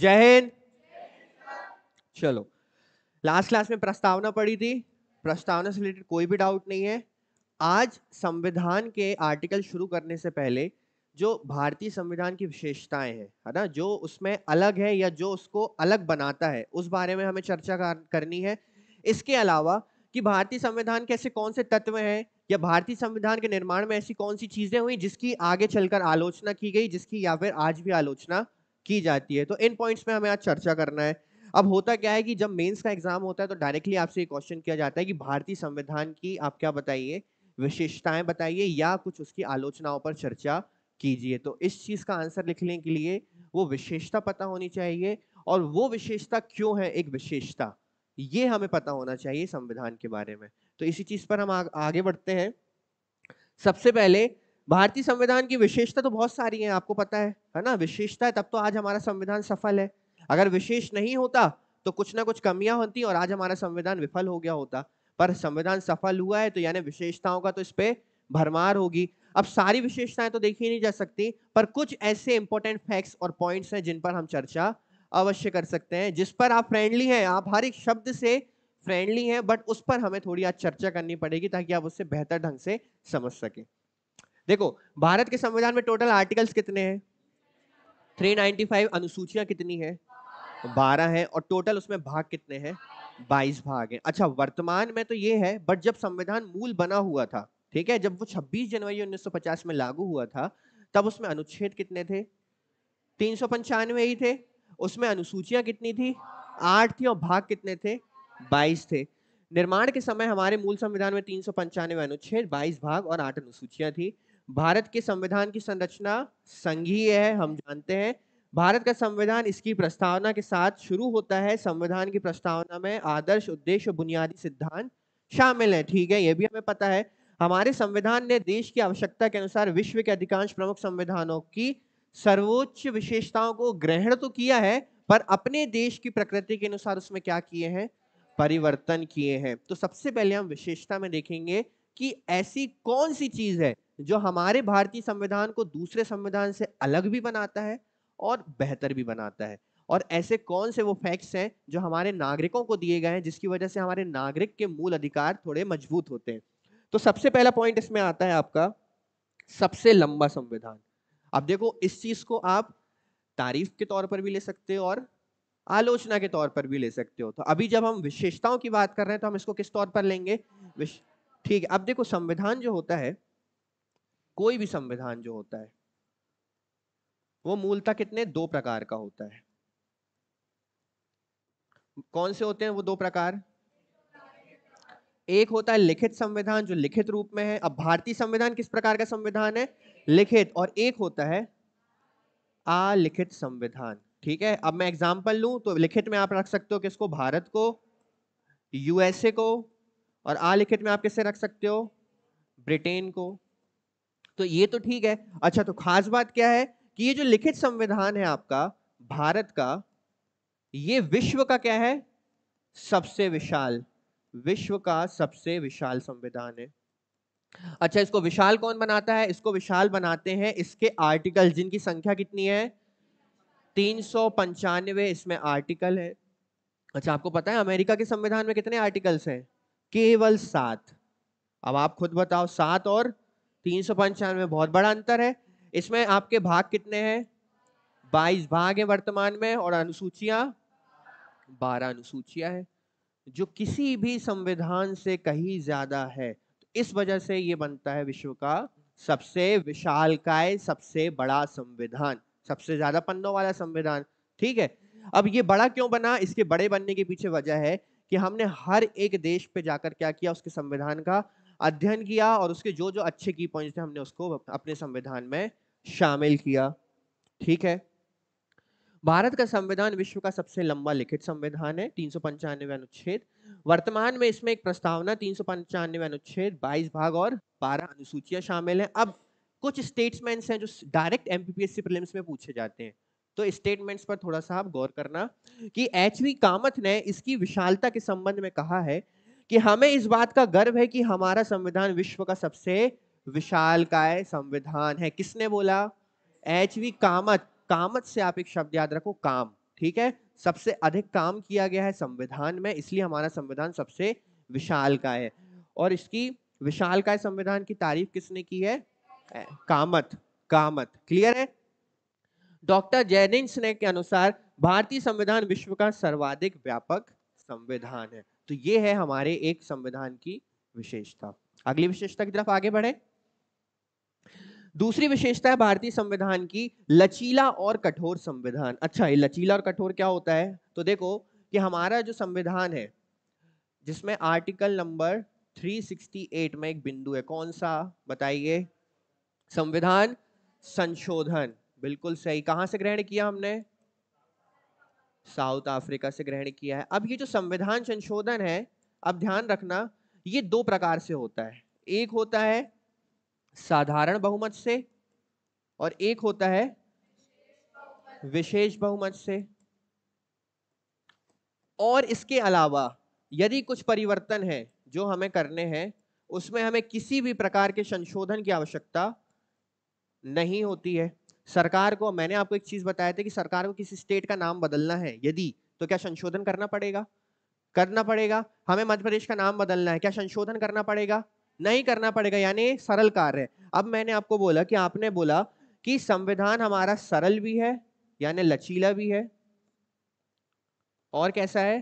जय हिंद चलो last class में प्रस्तावना पढ़ी थी प्रस्तावना से रिलेटेड कोई भी डाउट नहीं है आज संविधान के आर्टिकल शुरू करने से पहले जो भारतीय संविधान की विशेषताएं हैं है ना जो उसमें अलग है या जो उसको अलग बनाता है उस बारे में हमें चर्चा करनी है इसके अलावा कि भारतीय संविधान के ऐसे कौन से तत्व हैं या भारतीय संविधान के निर्माण में ऐसी कौन सी चीजें हुई जिसकी आगे चलकर आलोचना की गई जिसकी या फिर आज भी आलोचना की जाती है तो इन पॉइंट्स में हमें आज चर्चा करना है अब होता क्या है कि जब मेंस का एग्जाम होता है तो डायरेक्टली आपसे क्वेश्चन किया जाता है कि भारतीय संविधान की आप क्या बताइए विशेषताएं बताइए या कुछ उसकी आलोचनाओं पर चर्चा कीजिए तो इस चीज का आंसर लिखने के लिए वो विशेषता पता होनी चाहिए और वो विशेषता क्यों है एक विशेषता ये हमें पता होना चाहिए संविधान के बारे में तो इसी चीज पर हम आ, आगे बढ़ते हैं सबसे पहले भारतीय संविधान की विशेषता तो बहुत सारी है आपको पता है है ना विशेषता है तब तो आज हमारा संविधान सफल है अगर विशेष नहीं होता तो कुछ ना कुछ कमियां होती और आज हमारा संविधान विफल हो गया होता पर संविधान सफल हुआ है तो यानी विशेषताओं का तो इस पर भरमार होगी अब सारी विशेषताएं तो देखी नहीं जा सकती पर कुछ ऐसे इंपॉर्टेंट फैक्ट्स और पॉइंट्स हैं जिन पर हम चर्चा अवश्य कर सकते हैं जिस पर आप फ्रेंडली हैं आप हर एक शब्द से फ्रेंडली हैं बट उस पर हमें थोड़ी आज चर्चा करनी पड़ेगी ताकि आप उससे बेहतर ढंग से समझ सकें देखो भारत के संविधान में टोटल आर्टिकल्स कितने हैं 395 अनुसूचियां कितनी है बारह हैं और टोटल उसमें भाग कितने हैं बाईस भाग हैं अच्छा वर्तमान में तो ये है बट जब संविधान मूल बना हुआ था ठीक है जब वो 26 जनवरी 1950 में लागू हुआ था तब उसमें अनुच्छेद कितने थे तीन ही थे उसमें अनुसूचियां कितनी थी आठ थी और भाग कितने थे बाईस थे निर्माण के समय हमारे मूल संविधान में तीन अनुच्छेद बाईस भाग और आठ अनुसूचियां थी भारत के संविधान की संरचना संघीय है हम जानते हैं भारत का संविधान इसकी प्रस्तावना के साथ शुरू होता है संविधान की प्रस्तावना में आदर्श उद्देश्य बुनियादी सिद्धांत शामिल है ठीक है यह भी हमें पता है हमारे संविधान ने देश की आवश्यकता के अनुसार विश्व के अधिकांश प्रमुख संविधानों की सर्वोच्च विशेषताओं को ग्रहण तो किया है पर अपने देश की प्रकृति के अनुसार उसमें क्या किए हैं परिवर्तन किए हैं तो सबसे पहले हम विशेषता में देखेंगे कि ऐसी कौन सी चीज है जो हमारे भारतीय संविधान को दूसरे संविधान से अलग भी बनाता है और बेहतर भी बनाता है और ऐसे कौन से वो फैक्ट्स हैं जो हमारे नागरिकों को दिए गए हैं जिसकी वजह से हमारे नागरिक के मूल अधिकार थोड़े मजबूत होते हैं तो सबसे पहला पॉइंट इसमें आता है आपका सबसे लंबा संविधान अब देखो इस चीज को आप तारीफ के तौर पर भी ले सकते हो और आलोचना के तौर पर भी ले सकते हो तो अभी जब हम विशेषताओं की बात कर रहे हैं तो हम इसको किस तौर पर लेंगे विश... ठीक है अब देखो संविधान जो होता है कोई भी संविधान जो होता है वो मूलतः कितने दो प्रकार का होता है कौन से होते हैं वो दो प्रकार एक होता है लिखित संविधान जो लिखित रूप में है अब भारतीय संविधान किस प्रकार का संविधान है लिखित और एक होता है अलिखित संविधान ठीक है अब मैं एग्जाम्पल लूं तो लिखित में आप रख सकते हो किसको भारत को यूएसए को और आलिखित में आप किसे रख सकते हो ब्रिटेन को तो ये तो ठीक है अच्छा तो खास बात क्या है कि ये जो लिखित संविधान है आपका भारत का ये विश्व का क्या है सबसे विशाल विश्व का सबसे विशाल संविधान है अच्छा इसको विशाल कौन बनाता है इसको विशाल बनाते हैं इसके आर्टिकल जिनकी संख्या कितनी है तीन सौ पंचानवे इसमें आर्टिकल है अच्छा आपको पता है अमेरिका के संविधान में कितने आर्टिकल्स हैं केवल सात अब आप खुद बताओ सात और तीन सौ पंचानवे बहुत बड़ा अंतर है इसमें आपके भाग कितने हैं बाईस भाग है वर्तमान में और अनुसूचियां बारह अनुसूचियां है जो किसी भी संविधान से कहीं ज्यादा है तो इस वजह से ये बनता है विश्व का सबसे विशालकाय सबसे बड़ा संविधान सबसे ज्यादा पन्नों वाला संविधान ठीक है अब ये बड़ा क्यों बना इसके बड़े बनने के पीछे वजह है कि हमने हर एक देश पे जाकर क्या किया उसके संविधान का अध्ययन किया और उसके जो जो अच्छे की पॉइंट थे हमने उसको अपने संविधान में शामिल किया ठीक है भारत का संविधान विश्व का सबसे लंबा लिखित संविधान है तीन सौ पंचानवे अनुच्छेद वर्तमान में इसमें एक प्रस्तावना तीन सौ पंचानवे अनुच्छेद बाईस भाग और बारह अनुसूचियां शामिल हैं अब कुछ स्टेट्समैन हैं जो डायरेक्ट एमपीपीएससी प्रीलिम्स में पूछे जाते हैं तो स्टेटमेंट्स पर थोड़ा सा आप गौर करना कि एच वी कामत ने इसकी विशालता के संबंध में कहा है कि हमें इस बात का गर्व है कि हमारा संविधान विश्व का सबसे विशाल काय संविधान है किसने बोला एच वी कामत कामत से आप एक शब्द याद रखो काम ठीक है सबसे अधिक काम किया गया है संविधान में इसलिए हमारा संविधान सबसे विशाल का है और इसकी विशाल काय संविधान की तारीफ किसने की है कामत कामत क्लियर है डॉक्टर जैनिंस ने के अनुसार भारतीय संविधान विश्व का सर्वाधिक व्यापक संविधान है तो ये है हमारे एक संविधान की विशेषता अगली विशेषता की तरफ आगे बढ़े दूसरी विशेषता है भारतीय संविधान की लचीला और कठोर संविधान अच्छा ये लचीला और कठोर क्या होता है तो देखो कि हमारा जो संविधान है जिसमें आर्टिकल नंबर 368 में एक बिंदु है कौन सा बताइए संविधान संशोधन बिल्कुल सही कहाँ से ग्रहण किया हमने साउथ अफ्रीका से ग्रहण किया है अब ये जो संविधान संशोधन है अब ध्यान रखना ये दो प्रकार से होता है एक होता है साधारण बहुमत से और एक होता है विशेष बहुमत से और इसके अलावा यदि कुछ परिवर्तन है जो हमें करने हैं उसमें हमें किसी भी प्रकार के संशोधन की आवश्यकता नहीं होती है सरकार को मैंने आपको एक चीज बताया था कि सरकार को किसी स्टेट का नाम बदलना है यदि तो क्या संशोधन करना पड़ेगा करना पड़ेगा हमें मध्य प्रदेश का नाम बदलना है क्या संशोधन करना पड़ेगा नहीं करना पड़ेगा यानी सरल कार्य अब मैंने आपको बोला कि आपने बोला कि संविधान हमारा सरल भी है यानी लचीला भी है और कैसा है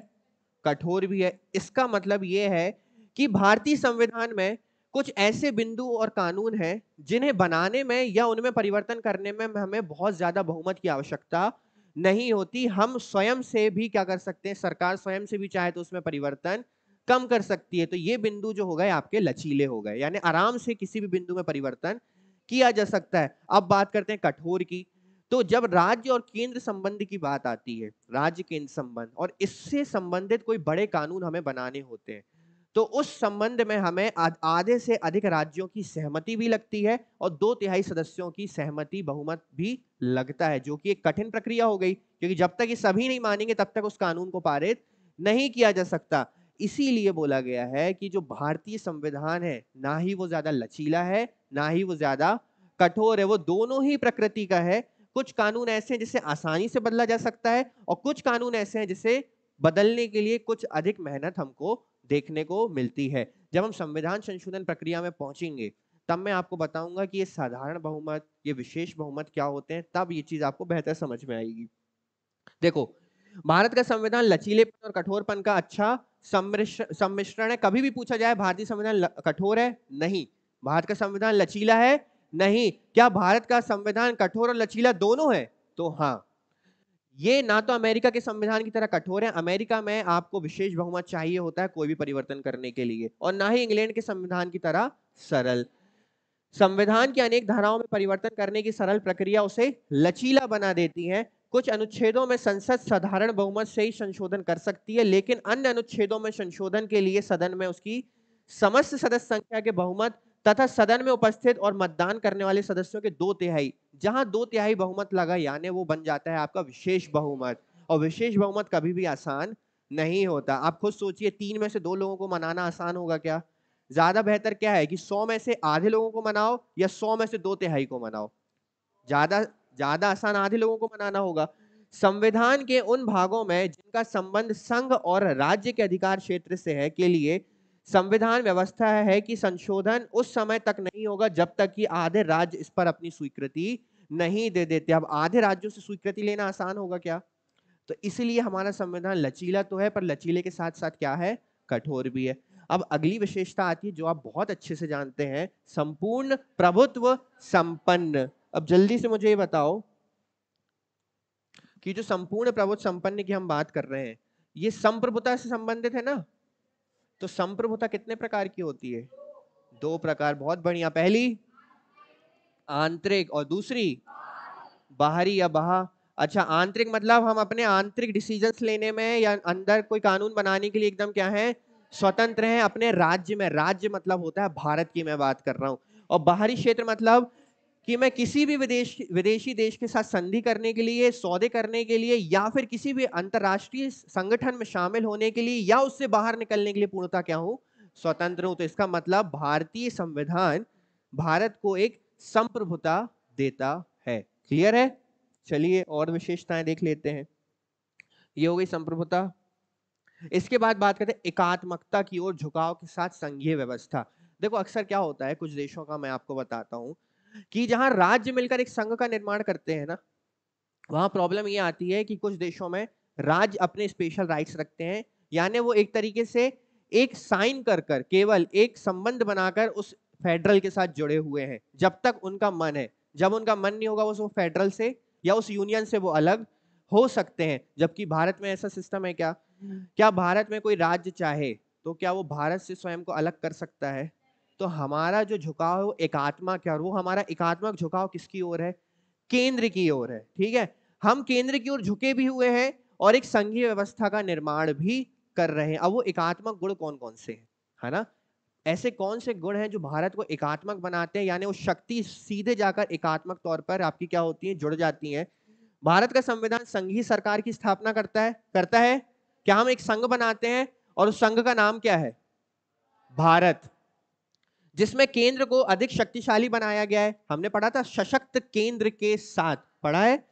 कठोर भी है इसका मतलब यह है कि भारतीय संविधान में कुछ ऐसे बिंदु और कानून हैं जिन्हें बनाने में या उनमें परिवर्तन करने में हमें बहुत ज़्यादा बहुमत की आवश्यकता नहीं होती हम स्वयं से भी क्या कर सकते हैं सरकार स्वयं से भी चाहे तो उसमें परिवर्तन कम कर सकती है तो ये बिंदु जो हो गए आपके लचीले हो गए यानी आराम से किसी भी बिंदु में परिवर्तन किया जा सकता है अब बात करते हैं कठोर की तो जब राज्य और केंद्र संबंध की बात आती है राज्य केंद्र संबंध और इससे संबंधित कोई बड़े कानून हमें बनाने होते हैं तो उस संबंध में हमें आधे से अधिक राज्यों की सहमति भी लगती है और दो तिहाई सदस्यों की सहमति बहुमत भी लगता है जो कि एक कठिन प्रक्रिया हो गई क्योंकि जब तक ये सभी नहीं मानेंगे तब तक उस कानून को पारित नहीं किया जा सकता इसीलिए बोला गया है कि जो भारतीय संविधान है ना ही वो ज्यादा लचीला है ना ही वो ज्यादा कठोर है वो दोनों ही प्रकृति का है कुछ कानून ऐसे हैं जिसे आसानी से बदला जा सकता है और कुछ कानून ऐसे हैं जिसे बदलने के लिए कुछ अधिक मेहनत हमको देखने को मिलती है जब हम संविधान संशोधन प्रक्रिया में पहुंचेंगे तब मैं आपको बताऊंगा कि ये साधारण बहुमत ये विशेष बहुमत क्या होते हैं तब ये चीज आपको बेहतर समझ में आएगी देखो भारत का संविधान लचीलेपन और कठोरपन का अच्छा सम्मिश्रण है कभी भी पूछा जाए भारतीय संविधान कठोर है नहीं भारत का संविधान लचीला है नहीं क्या भारत का संविधान कठोर और लचीला दोनों है तो हाँ ये ना तो अमेरिका के संविधान की तरह कठोर है अमेरिका में आपको विशेष बहुमत चाहिए होता है कोई भी परिवर्तन करने के लिए और ना ही इंग्लैंड के संविधान की तरह सरल संविधान की अनेक धाराओं में परिवर्तन करने की सरल प्रक्रिया उसे लचीला बना देती है कुछ अनुच्छेदों में संसद साधारण बहुमत से ही संशोधन कर सकती है लेकिन अन्य अनुच्छेदों में संशोधन के लिए सदन में उसकी समस्त सदस्य संख्या के बहुमत तथा सदन में उपस्थित और मतदान करने वाले सदस्यों के दो तिहाई जहां दो तिहाई बहुमत लगा यानी वो बन जाता है आपका विशेष बहुमत और विशेष बहुमत कभी भी आसान नहीं होता आप खुद सोचिए तीन में से दो लोगों को मनाना आसान होगा क्या ज्यादा बेहतर क्या है कि सौ में से आधे लोगों को मनाओ या सौ में से दो तिहाई को मनाओ ज्यादा ज्यादा आसान आधे लोगों को मनाना होगा संविधान के उन भागों में जिनका संबंध संघ और राज्य के अधिकार क्षेत्र से है के लिए संविधान व्यवस्था है कि संशोधन उस समय तक नहीं होगा जब तक कि आधे राज्य इस पर अपनी स्वीकृति नहीं दे देते अब आधे राज्यों से स्वीकृति लेना आसान होगा क्या तो इसलिए हमारा संविधान लचीला तो है पर लचीले के साथ साथ क्या है कठोर भी है अब अगली विशेषता आती है जो आप बहुत अच्छे से जानते हैं संपूर्ण प्रभुत्व संपन्न अब जल्दी से मुझे ये बताओ कि जो संपूर्ण प्रभुत्व संपन्न की हम बात कर रहे हैं ये संप्रभुता से संबंधित है ना तो संप्रभुता कितने प्रकार की होती है दो प्रकार बहुत बढ़िया पहली आंतरिक और दूसरी बाहरी या बहा अच्छा आंतरिक मतलब हम अपने आंतरिक डिसीजंस लेने में या अंदर कोई कानून बनाने के लिए एकदम क्या है स्वतंत्र हैं अपने राज्य में राज्य मतलब होता है भारत की मैं बात कर रहा हूँ और बाहरी क्षेत्र मतलब कि मैं किसी भी विदेश विदेशी देश के साथ संधि करने के लिए सौदे करने के लिए या फिर किसी भी अंतर्राष्ट्रीय संगठन में शामिल होने के लिए या उससे बाहर निकलने के लिए पूर्णता क्या हूं स्वतंत्र हूं तो इसका मतलब भारतीय संविधान भारत को एक संप्रभुता देता है क्लियर है चलिए और विशेषताएं देख लेते हैं ये हो गई संप्रभुता इसके बाद बात करते हैं एकात्मकता की ओर झुकाव के साथ संघीय व्यवस्था देखो अक्सर क्या होता है कुछ देशों का मैं आपको बताता हूं कि जहां राज्य मिलकर एक संघ का निर्माण करते हैं ना वहां प्रॉब्लम ये आती है कि कुछ देशों में राज्य अपने स्पेशल राइट्स रखते हैं यानी वो एक तरीके से एक साइन कर कर केवल एक संबंध बनाकर उस फेडरल के साथ जुड़े हुए हैं जब तक उनका मन है जब उनका मन नहीं होगा वो फेडरल से या उस यूनियन से वो अलग हो सकते हैं जबकि भारत में ऐसा सिस्टम है क्या क्या भारत में कोई राज्य चाहे तो क्या वो भारत से स्वयं को अलग कर सकता है तो हमारा जो झुकाव है एकात्मा क्या वो हमारा एकात्मक झुकाव किसकी ओर है केंद्र की ओर है ठीक है हम केंद्र की ओर झुके भी हुए हैं और एक संघीय व्यवस्था का निर्माण भी कर रहे हैं अब वो एकात्मक गुण कौन कौन से हैं है ना ऐसे कौन से गुण हैं जो भारत को एकात्मक बनाते हैं यानी वो शक्ति सीधे जाकर एकात्मक तौर पर आपकी क्या होती है जुड़ जाती है भारत का संविधान संघीय सरकार की स्थापना करता है करता है क्या हम एक संघ बनाते हैं और उस संघ का नाम क्या है भारत जिसमें केंद्र को अधिक शक्तिशाली बनाया गया है हमने पढ़ा था सशक्त केंद्र के साथ पढ़ा है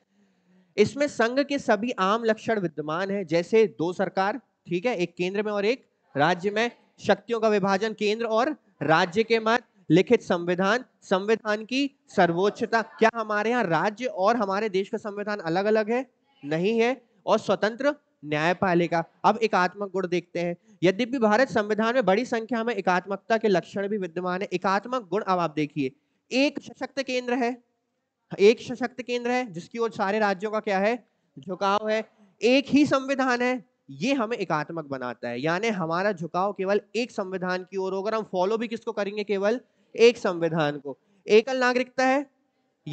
इसमें संघ के सभी आम लक्षण विद्यमान है जैसे दो सरकार ठीक है एक केंद्र में और एक राज्य में शक्तियों का विभाजन केंद्र और राज्य के मध्य लिखित संविधान संविधान की सर्वोच्चता क्या हमारे यहाँ राज्य और हमारे देश का संविधान अलग अलग है नहीं है और स्वतंत्र न्यायपालिका अब एकात्मक गुण देखते हैं यद्यपि भारत संविधान में बड़ी संख्या में एकात्मकता के लक्षण भी विद्यमान है एकात्मक गुण अब आप देखिए एक सशक्त केंद्र है एक सशक्त केंद्र है जिसकी ओर सारे राज्यों का क्या है झुकाव है एक ही संविधान है ये हमें एकात्मक बनाता है यानी हमारा झुकाव केवल एक संविधान की ओर होगा हम फॉलो भी किसको करेंगे केवल एक संविधान को एकल नागरिकता है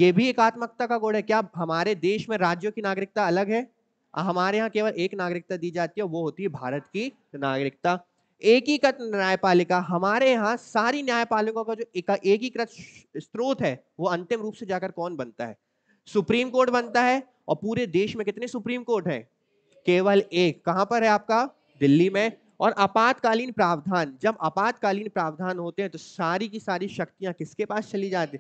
ये भी एकात्मकता का गुण है क्या हमारे देश में राज्यों की नागरिकता अलग है हमारे यहाँ केवल एक नागरिकता दी जाती है वो होती है भारत की नागरिकता एकीकृत न्यायपालिका हमारे यहाँ सारी न्यायपालिका का जो एकीकृत स्रोत है वो अंतिम रूप से जाकर कौन बनता है सुप्रीम कोर्ट बनता है और पूरे देश में कितने सुप्रीम कोर्ट हैं केवल एक कहाँ पर है आपका दिल्ली में और आपातकालीन प्रावधान जब आपातकालीन प्रावधान होते हैं तो सारी की सारी शक्तियां किसके पास चली जाती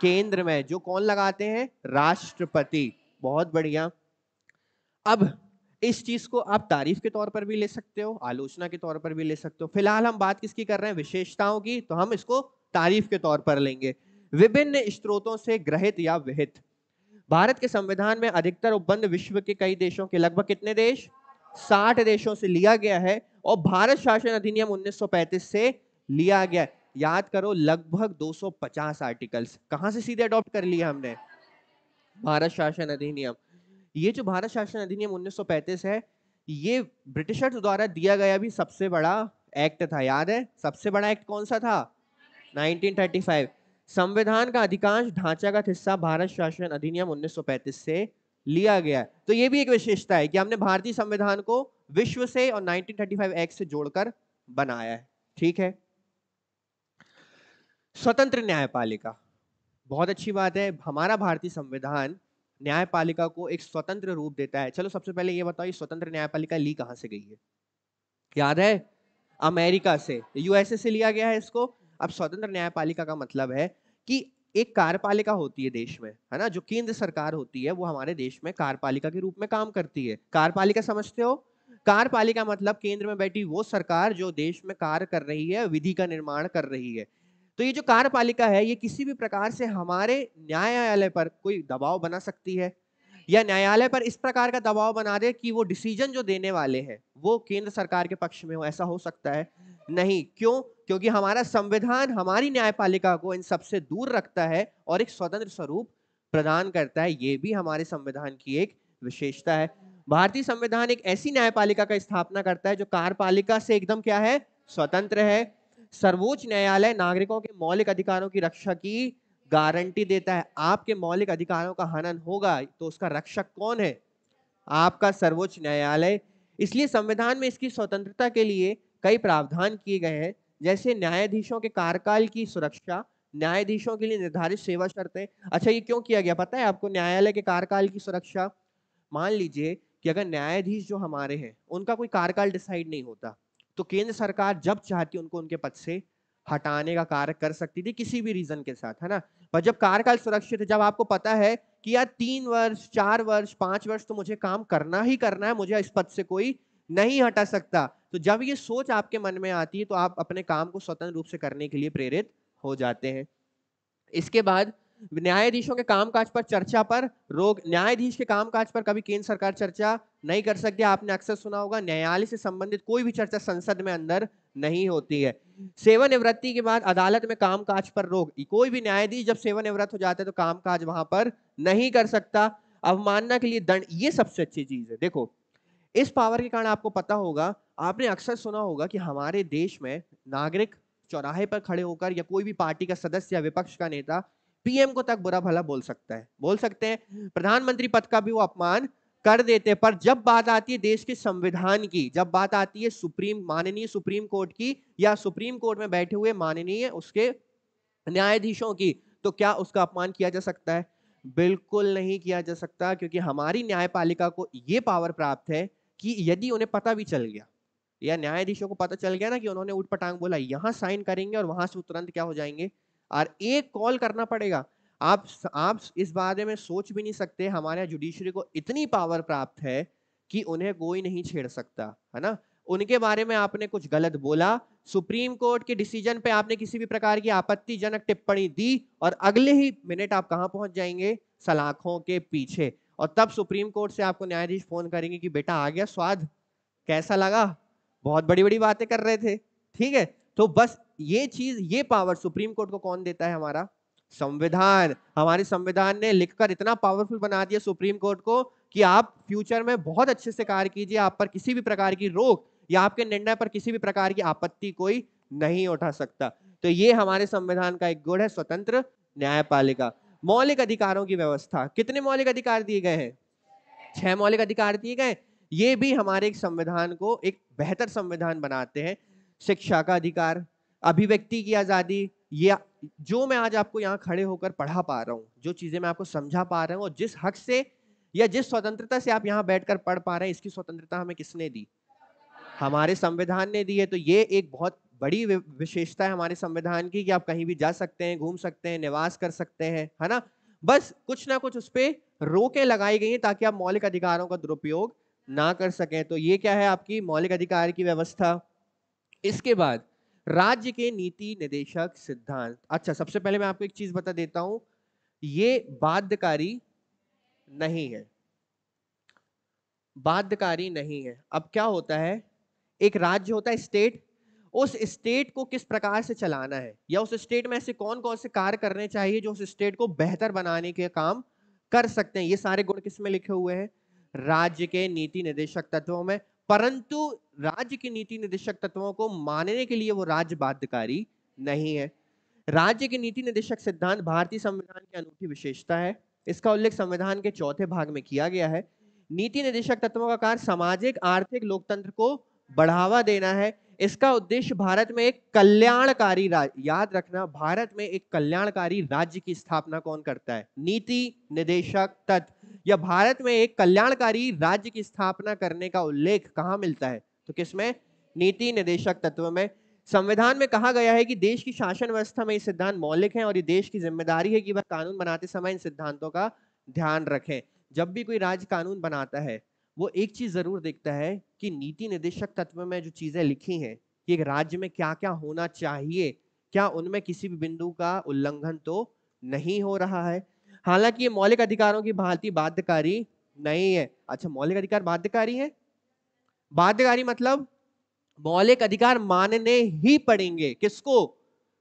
केंद्र में जो कौन लगाते हैं राष्ट्रपति बहुत बढ़िया अब इस चीज को आप तारीफ के तौर पर भी ले सकते हो आलोचना के तौर पर भी ले सकते हो फिलहाल हम बात किसकी कर रहे हैं विशेषताओं की तो हम इसको तारीफ के तौर पर लेंगे विभिन्न स्त्रोतों से ग्रहित या विहित भारत के संविधान में अधिकतर उपबंध विश्व के कई देशों के लगभग कितने देश साठ देशों से लिया गया है और भारत शासन अधिनियम 1935 से लिया गया याद करो लगभग 250 आर्टिकल्स कहां से सीधे अडॉप्ट कर लिया हमने भारत शासन अधिनियम ये जो भारत शासन अधिनियम 1935 है ये ब्रिटिशर्स द्वारा दिया गया भी सबसे बड़ा एक्ट था याद है सबसे बड़ा एक्ट कौन सा था 1935 संविधान का अधिकांश ढांचागत हिस्सा भारत शासन अधिनियम 1935 से लिया गया तो ये भी एक विशेषता है कि हमने भारतीय संविधान को विश्व से और 1935 एक्ट से जोड़कर बनाया है ठीक है स्वतंत्र न्यायपालिका बहुत अच्छी बात है हमारा भारतीय संविधान न्यायपालिका को एक स्वतंत्र रूप देता है चलो सबसे पहले ये बताओ ये स्वतंत्र न्यायपालिका ली कहां से गई है याद है अमेरिका से यूएसए से लिया गया है इसको अब स्वतंत्र न्यायपालिका का मतलब है कि एक कार्यपालिका होती है देश में है ना जो केंद्र सरकार होती है वो हमारे देश में कार्यपालिका के रूप में काम करती है कार्यपालिका समझते हो कार्यपालिका मतलब केंद्र में बैठी वो सरकार जो देश में कार्य कर रही है विधि का निर्माण कर रही है तो ये जो कार्यपालिका है ये किसी भी प्रकार से हमारे न्यायालय पर कोई दबाव बना सकती है या न्यायालय पर इस प्रकार का दबाव बना दे कि वो डिसीजन जो देने वाले हैं वो केंद्र सरकार के पक्ष में हो ऐसा हो सकता है नहीं क्यों क्योंकि हमारा संविधान हमारी न्यायपालिका को इन सबसे दूर रखता है और एक स्वतंत्र स्वरूप प्रदान करता है ये भी हमारे संविधान की एक विशेषता है भारतीय संविधान एक ऐसी न्यायपालिका का स्थापना करता है जो कार्यपालिका से एकदम क्या है स्वतंत्र है सर्वोच्च न्यायालय नागरिकों के मौलिक अधिकारों की रक्षा की गारंटी देता है आपके मौलिक अधिकारों का हनन होगा तो उसका रक्षक कौन है आपका सर्वोच्च न्यायालय इसलिए संविधान में इसकी स्वतंत्रता के लिए कई प्रावधान किए गए हैं जैसे न्यायाधीशों के कार्यकाल की सुरक्षा न्यायाधीशों के लिए निर्धारित सेवा शर्तें अच्छा ये क्यों किया गया पता है आपको न्यायालय के कार्यकाल की सुरक्षा मान लीजिए कि अगर न्यायाधीश जो हमारे हैं उनका कोई कार्यकाल डिसाइड नहीं होता तो केंद्र सरकार जब चाहती उनको उनके पद से हटाने का कार्य कर सकती थी किसी भी रीजन के साथ है ना पर जब कार्यकाल सुरक्षित है जब आपको पता है कि यार तीन वर्ष चार वर्ष पांच वर्ष तो मुझे काम करना ही करना है मुझे इस पद से कोई नहीं हटा सकता तो जब ये सोच आपके मन में आती है तो आप अपने काम को स्वतंत्र रूप से करने के लिए प्रेरित हो जाते हैं इसके बाद न्यायाधीशों के कामकाज पर चर्चा पर रोक न्यायाधीश के कामकाज पर कभी केंद्र सरकार चर्चा नहीं कर सकती आपने अक्सर सुना होगा न्यायालय से संबंधित कोई भी चर्चा संसद में अंदर नहीं होती है सेवानिवृत्ति के बाद अदालत में कामकाज पर रोक कोई भी न्यायाधीश जब सेवानिवृत्त हो जाता है तो कामकाज वहां पर नहीं कर सकता अवमानना के लिए दंड ये सबसे अच्छी चीज है देखो इस पावर के कारण आपको पता होगा आपने अक्सर सुना होगा कि हमारे देश में नागरिक चौराहे पर खड़े होकर या कोई भी पार्टी का सदस्य या विपक्ष का नेता पीएम को तक बुरा भला बोल सकता है बोल सकते हैं प्रधानमंत्री पद का भी वो अपमान कर देते पर जब बात आती है देश के संविधान की जब बात आती है सुप्रीम माननीय सुप्रीम कोर्ट की या सुप्रीम कोर्ट में बैठे हुए माननीय उसके न्यायाधीशों की तो क्या उसका अपमान किया जा सकता है बिल्कुल नहीं किया जा सकता क्योंकि हमारी न्यायपालिका को ये पावर प्राप्त है कि यदि उन्हें पता भी चल गया या न्यायाधीशों को पता चल गया ना कि उन्होंने उठ पटांग बोला यहाँ साइन करेंगे और वहां से तुरंत क्या हो जाएंगे और एक कॉल करना पड़ेगा आप आप इस बारे में सोच भी नहीं सकते हमारे जुडिशरी को इतनी पावर प्राप्त है कि उन्हें कोई नहीं छेड़ सकता है ना उनके बारे में आपने कुछ गलत बोला सुप्रीम कोर्ट के डिसीजन पे आपने किसी भी प्रकार की आपत्तिजनक टिप्पणी दी और अगले ही मिनट आप कहाँ पहुंच जाएंगे सलाखों के पीछे और तब सुप्रीम कोर्ट से आपको न्यायाधीश फोन करेंगे कि बेटा आ गया स्वाद कैसा लगा बहुत बड़ी बड़ी बातें कर रहे थे ठीक है तो बस ये चीज ये पावर सुप्रीम कोर्ट को कौन देता है हमारा संविधान हमारे संविधान ने लिखकर इतना पावरफुल बना दिया सुप्रीम कोर्ट को कि आप फ्यूचर में बहुत अच्छे से कार्य कीजिए आप पर किसी भी प्रकार की रोक या आपके निर्णय पर किसी भी प्रकार की आपत्ति कोई नहीं उठा सकता तो ये हमारे संविधान का एक गुण है स्वतंत्र न्यायपालिका मौलिक अधिकारों की व्यवस्था कितने मौलिक अधिकार दिए गए हैं छह मौलिक अधिकार दिए गए ये भी हमारे एक संविधान को एक बेहतर संविधान बनाते हैं शिक्षा का अधिकार अभिव्यक्ति की आज़ादी या जो मैं आज आपको यहाँ खड़े होकर पढ़ा पा रहा हूँ जो चीज़ें मैं आपको समझा पा रहा हूँ और जिस हक से या जिस स्वतंत्रता से आप यहाँ बैठकर पढ़ पा रहे हैं इसकी स्वतंत्रता हमें किसने दी हमारे संविधान ने दी है तो ये एक बहुत बड़ी विशेषता है हमारे संविधान की कि आप कहीं भी जा सकते हैं घूम सकते हैं निवास कर सकते हैं है ना बस कुछ ना कुछ उस पर रोकें लगाई गई हैं ताकि आप मौलिक अधिकारों का दुरुपयोग ना कर सकें तो ये क्या है आपकी मौलिक अधिकार की व्यवस्था इसके बाद राज्य के नीति निदेशक सिद्धांत अच्छा सबसे पहले मैं आपको एक चीज बता देता हूं ये बाध्यकारी नहीं है बाध्यकारी नहीं है अब क्या होता है एक राज्य होता है स्टेट उस स्टेट को किस प्रकार से चलाना है या उस स्टेट में ऐसे कौन कौन से कार्य करने चाहिए जो उस स्टेट को बेहतर बनाने के काम कर सकते हैं ये सारे गुण किस में लिखे हुए हैं राज्य के नीति निदेशक तत्वों में परंतु राज्य की नीति निदेशक तत्वों को मानने के लिए वो राज्य बाध्यकारी नहीं है राज्य के नीति निदेशक सिद्धांत भारतीय संविधान की अनूठी विशेषता है इसका उल्लेख संविधान के चौथे भाग में किया गया है नीति निदेशक तत्वों का कार्य सामाजिक आर्थिक लोकतंत्र को बढ़ावा देना है इसका उद्देश्य भारत में एक कल्याणकारी राज्य याद रखना भारत में एक कल्याणकारी राज्य की स्थापना कौन करता है नीति निदेशक तत्व या भारत में एक कल्याणकारी राज्य की स्थापना करने का उल्लेख कहाँ मिलता है तो किसमें नीति निदेशक तत्व में संविधान में कहा गया है कि देश की शासन व्यवस्था में ये सिद्धांत मौलिक हैं और ये देश की जिम्मेदारी है कि वह कानून बनाते समय इन सिद्धांतों का ध्यान रखें जब भी कोई राज्य कानून बनाता है वो एक चीज जरूर देखता है कि नीति निदेशक तत्व में जो चीजें लिखी हैं कि एक राज्य में क्या क्या होना चाहिए क्या उनमें किसी भी बिंदु का उल्लंघन तो नहीं हो रहा है हालांकि ये मौलिक अधिकारों की भारतीय बाध्यकारी नहीं है अच्छा मौलिक अधिकार बाध्यकारी है बाध्यकारी मतलब मौलिक अधिकार मानने ही पड़ेंगे किसको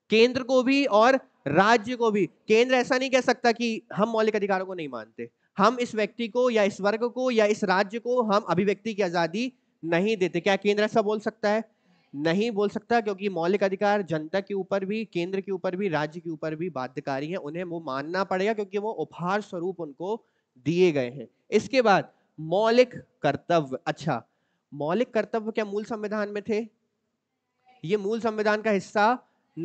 केंद्र को भी और राज्य को भी केंद्र ऐसा नहीं कह सकता कि हम मौलिक अधिकारों को नहीं मानते हम इस व्यक्ति को या इस वर्ग को या इस राज्य को हम अभिव्यक्ति की आज़ादी नहीं देते क्या केंद्र ऐसा बोल सकता है नहीं बोल सकता क्योंकि मौलिक अधिकार जनता के ऊपर भी केंद्र के ऊपर भी राज्य के ऊपर भी बाध्यकारी है उन्हें वो मानना पड़ेगा क्योंकि वो उपहार स्वरूप उनको दिए गए हैं इसके बाद मौलिक कर्तव्य अच्छा मौलिक कर्तव्य क्या मूल संविधान में थे ये मूल संविधान का हिस्सा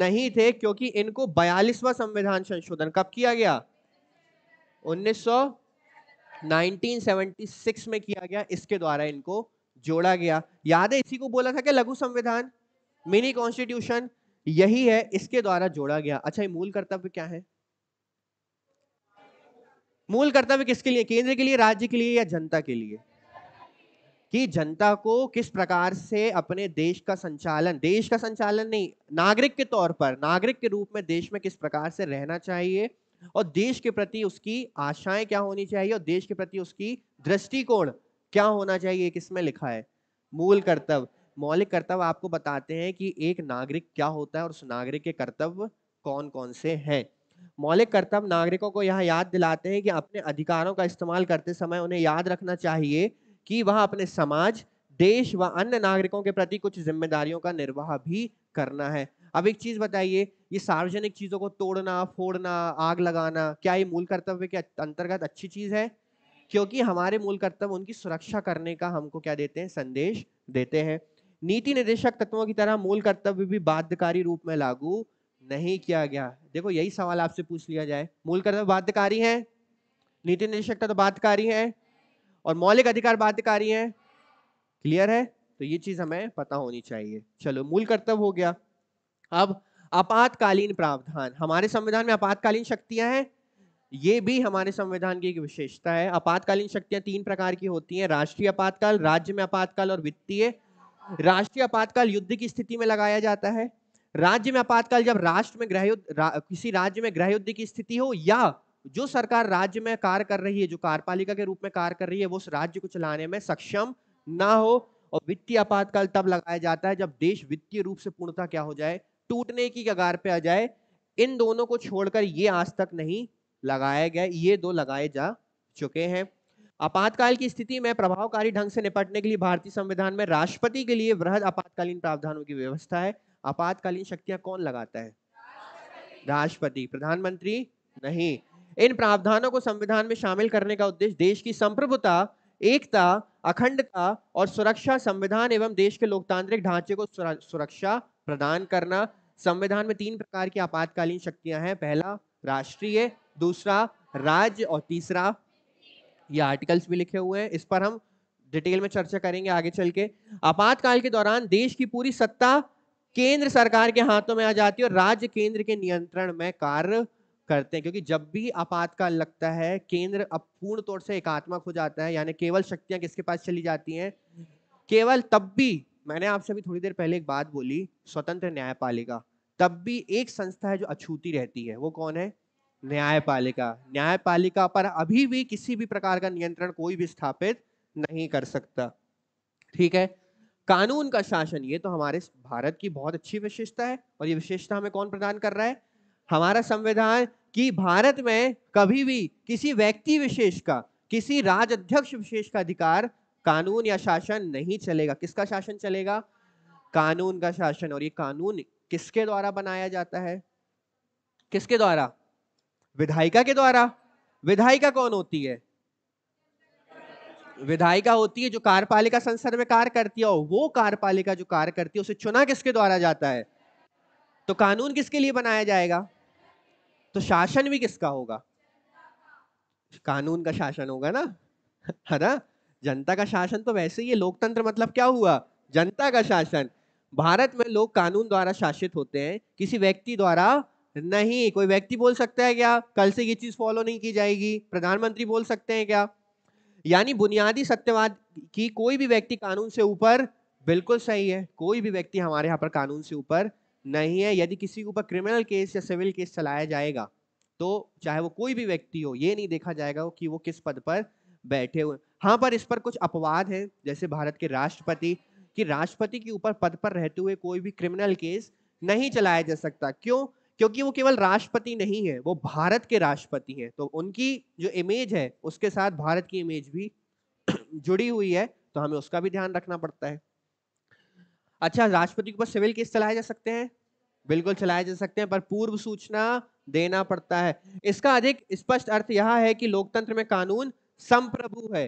नहीं थे क्योंकि इनको बयालीसवा संविधान संशोधन कब किया गया उन्नीस 1976 में किया गया इसके द्वारा इनको जोड़ा गया याद है इसी को बोला था क्या लघु संविधान मिनी कॉन्स्टिट्यूशन यही है इसके द्वारा जोड़ा गया अच्छा मूल कर्तव्य क्या है मूल कर्तव्य किसके लिए केंद्र के लिए राज्य के लिए या जनता के लिए कि जनता को किस प्रकार से अपने देश का संचालन देश का संचालन नहीं नागरिक के तौर पर नागरिक के रूप में देश में किस प्रकार से रहना चाहिए और देश के प्रति उसकी आशाएं क्या होनी चाहिए और देश के प्रति उसकी दृष्टिकोण क्या होना चाहिए किसमें लिखा है मूल कर्तव्य मौलिक कर्तव्य आपको बताते हैं कि एक नागरिक क्या होता है और उस नागरिक के कर्तव्य कौन कौन से हैं मौलिक कर्तव्य नागरिकों को यह याद दिलाते हैं कि अपने अधिकारों का इस्तेमाल करते समय उन्हें याद रखना चाहिए कि वह अपने समाज देश व अन्य नागरिकों के प्रति कुछ जिम्मेदारियों का निर्वाह भी करना है अब एक चीज बताइए ये सार्वजनिक चीजों को तोड़ना फोड़ना आग लगाना क्या ये मूल कर्तव्य के अंतर्गत अच्छी चीज है क्योंकि हमारे मूल कर्तव्य उनकी सुरक्षा करने का हमको क्या देते हैं संदेश देते हैं नीति निर्देशक तत्वों की तरह मूल कर्तव्य भी बाध्यकारी रूप में लागू नहीं किया गया देखो यही सवाल आपसे पूछ लिया जाए मूल कर्तव्य बाध्यकारी है नीति निर्देशक तत्व बाध्यकारी है और मौलिक अधिकार बाध्यकारी है क्लियर है तो ये चीज हमें पता होनी चाहिए चलो मूल कर्तव्य हो गया अब आपातकालीन प्रावधान हमारे संविधान में आपातकालीन शक्तियां हैं ये भी हमारे संविधान की एक विशेषता है आपातकालीन शक्तियां तीन प्रकार की होती हैं राष्ट्रीय आपातकाल राज्य में आपातकाल और वित्तीय राष्ट्रीय आपातकाल युद्ध की स्थिति में लगाया जाता है राज्य में आपातकाल जब राष्ट्र में ग्रह युद्ध रा, किसी राज्य में ग्रह युद्ध की स्थिति हो या जो सरकार राज्य में कार्य कर रही है जो कार्यपालिका के रूप में कार्य कर रही है वो उस राज्य को चलाने में सक्षम ना हो और वित्तीय आपातकाल तब लगाया जाता है जब देश वित्तीय रूप से पूर्णता क्या हो जाए टूटने की कगार पे आ जाए इन दोनों को छोड़कर ये आज तक नहीं लगाया गया ये दो लगाए जा चुके हैं आपातकाल की स्थिति में प्रभावकारी ढंग से निपटने के लिए भारतीय संविधान में राष्ट्रपति के लिए वृहद आपातकालीन प्रावधानों की व्यवस्था है आपातकालीन शक्तियां कौन लगाता है राष्ट्रपति प्रधानमंत्री नहीं इन प्रावधानों को संविधान में शामिल करने का उद्देश्य देश की संप्रभुता एकता अखंडता और सुरक्षा संविधान एवं देश के लोकतांत्रिक ढांचे को सुरक्षा प्रदान करना संविधान में तीन प्रकार की आपातकालीन शक्तियां हैं पहला राष्ट्रीय दूसरा राज्य और तीसरा ये आर्टिकल्स भी लिखे हुए हैं इस पर हम डिटेल में चर्चा करेंगे आगे चल के आपातकाल के दौरान देश की पूरी सत्ता केंद्र सरकार के हाथों में आ जाती है और राज्य केंद्र के नियंत्रण में कार्य करते हैं क्योंकि जब भी आपातकाल लगता है केंद्र अब पूर्ण तौर से एकात्मक हो जाता है यानी केवल शक्तियां किसके पास चली जाती हैं केवल तब भी मैंने आपसे अभी थोड़ी देर पहले एक बात बोली स्वतंत्र न्यायपालिका तब भी एक संस्था है जो अछूती रहती है वो कौन है न्यायपालिका न्यायपालिका पर अभी भी किसी भी प्रकार का नियंत्रण कोई भी स्थापित नहीं कर सकता ठीक है कानून का शासन ये तो हमारे भारत की बहुत अच्छी विशेषता है और ये विशेषता हमें कौन प्रदान कर रहा है हमारा संविधान कि भारत में कभी भी किसी व्यक्ति विशेष का किसी राज अध्यक्ष विशेष का अधिकार कानून या शासन नहीं चलेगा किसका शासन चलेगा कानून का शासन और ये कानून किसके द्वारा बनाया जाता है किसके द्वारा विधायिका के द्वारा विधायिका कौन होती है विधायिका होती है जो कार्यपालिका संसद में कार्य करती है और वो कार्यपालिका जो कार्य करती है उसे चुना किसके द्वारा जाता है तो कानून किसके लिए बनाया जाएगा तो शासन भी किसका होगा कानून का शासन होगा ना है ना जनता का शासन तो वैसे ही है लोकतंत्र मतलब क्या हुआ जनता का शासन भारत में लोग कानून द्वारा शासित होते हैं किसी व्यक्ति द्वारा नहीं कोई व्यक्ति बोल सकता है क्या कल से ये चीज फॉलो नहीं की जाएगी प्रधानमंत्री बोल सकते हैं क्या यानी बुनियादी सत्यवाद की कोई भी व्यक्ति कानून से ऊपर बिल्कुल सही है कोई भी व्यक्ति हमारे यहाँ पर कानून से ऊपर नहीं है यदि किसी के ऊपर क्रिमिनल केस या सिविल केस चलाया जाएगा तो चाहे वो कोई भी व्यक्ति हो ये नहीं देखा जाएगा कि वो किस पद पर बैठे हुए हाँ पर इस पर कुछ अपवाद हैं जैसे भारत के राष्ट्रपति कि राष्ट्रपति के ऊपर पद पर रहते हुए कोई भी क्रिमिनल केस नहीं चलाया जा सकता क्यों क्योंकि वो केवल राष्ट्रपति नहीं है वो भारत के राष्ट्रपति हैं तो उनकी जो इमेज है उसके साथ भारत की इमेज भी जुड़ी हुई है तो हमें उसका भी ध्यान रखना पड़ता है अच्छा राष्ट्रपति के ऊपर सिविल केस चलाए जा सकते हैं बिल्कुल चलाए जा सकते हैं पर पूर्व सूचना देना पड़ता है इसका अधिक स्पष्ट अर्थ यह है कि लोकतंत्र में कानून संप्रभु है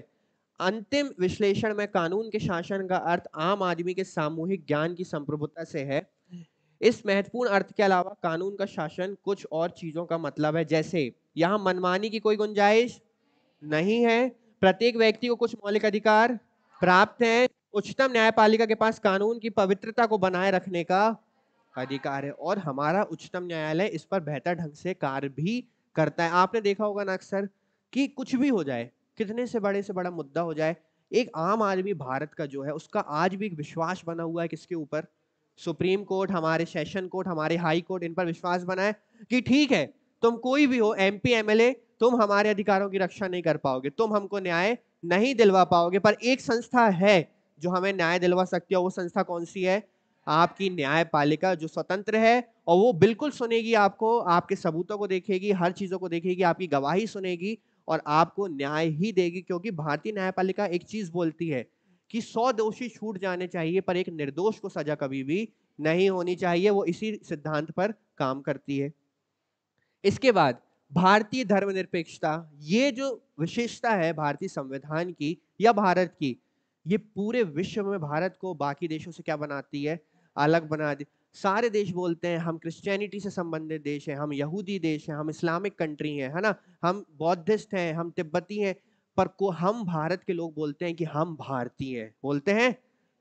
अंतिम विश्लेषण में कानून के शासन का अर्थ आम आदमी के सामूहिक ज्ञान की संप्रभुता से है इस महत्वपूर्ण अर्थ के अलावा कानून का शासन कुछ और चीजों का मतलब है जैसे यहां मनमानी की कोई गुंजाइश नहीं है प्रत्येक व्यक्ति को कुछ मौलिक अधिकार प्राप्त है उच्चतम न्यायपालिका के पास कानून की पवित्रता को बनाए रखने का अधिकार है और हमारा उच्चतम न्यायालय इस पर बेहतर ढंग से कार्य भी करता है आपने देखा होगा ना अक्सर कि कुछ भी हो जाए कितने से बड़े से बड़ा मुद्दा हो जाए एक आम आदमी भारत का जो है उसका आज भी एक विश्वास बना हुआ है किसके ऊपर सुप्रीम कोर्ट हमारे सेशन कोर्ट हमारे हाई कोर्ट इन पर विश्वास बना है कि ठीक है तुम कोई भी हो M P M L A तुम हमारे अधिकारों की रक्षा नहीं कर पाओगे तुम हमको न्याय नहीं दिलवा पाओगे पर एक संस्था है जो हमें न्याय दिलवा सकती है वो संस्था कौन सी है आपकी न्यायपालिका जो स्वतंत्र है और वो बिल्कुल सुनेगी आपको आपके सबूतों को देखेगी हर चीज़ों को देखेगी आपकी गवाही सुनेगी और आपको न्याय ही देगी क्योंकि भारतीय न्यायपालिका एक चीज बोलती है कि सौ दोषी छूट जाने चाहिए पर एक निर्दोष को सजा कभी भी नहीं होनी चाहिए वो इसी सिद्धांत पर काम करती है इसके बाद भारतीय धर्मनिरपेक्षता ये जो विशेषता है भारतीय संविधान की या भारत की ये पूरे विश्व में भारत को बाकी देशों से क्या बनाती है अलग बना दी सारे देश बोलते हैं हम क्रिश्चियनिटी से संबंधित देश हैं हम यहूदी देश हैं हम इस्लामिक कंट्री हैं है ना हम बौद्धिस्ट हैं हम तिब्बती हैं पर को हम भारत के लोग बोलते हैं कि हम भारतीय हैं बोलते हैं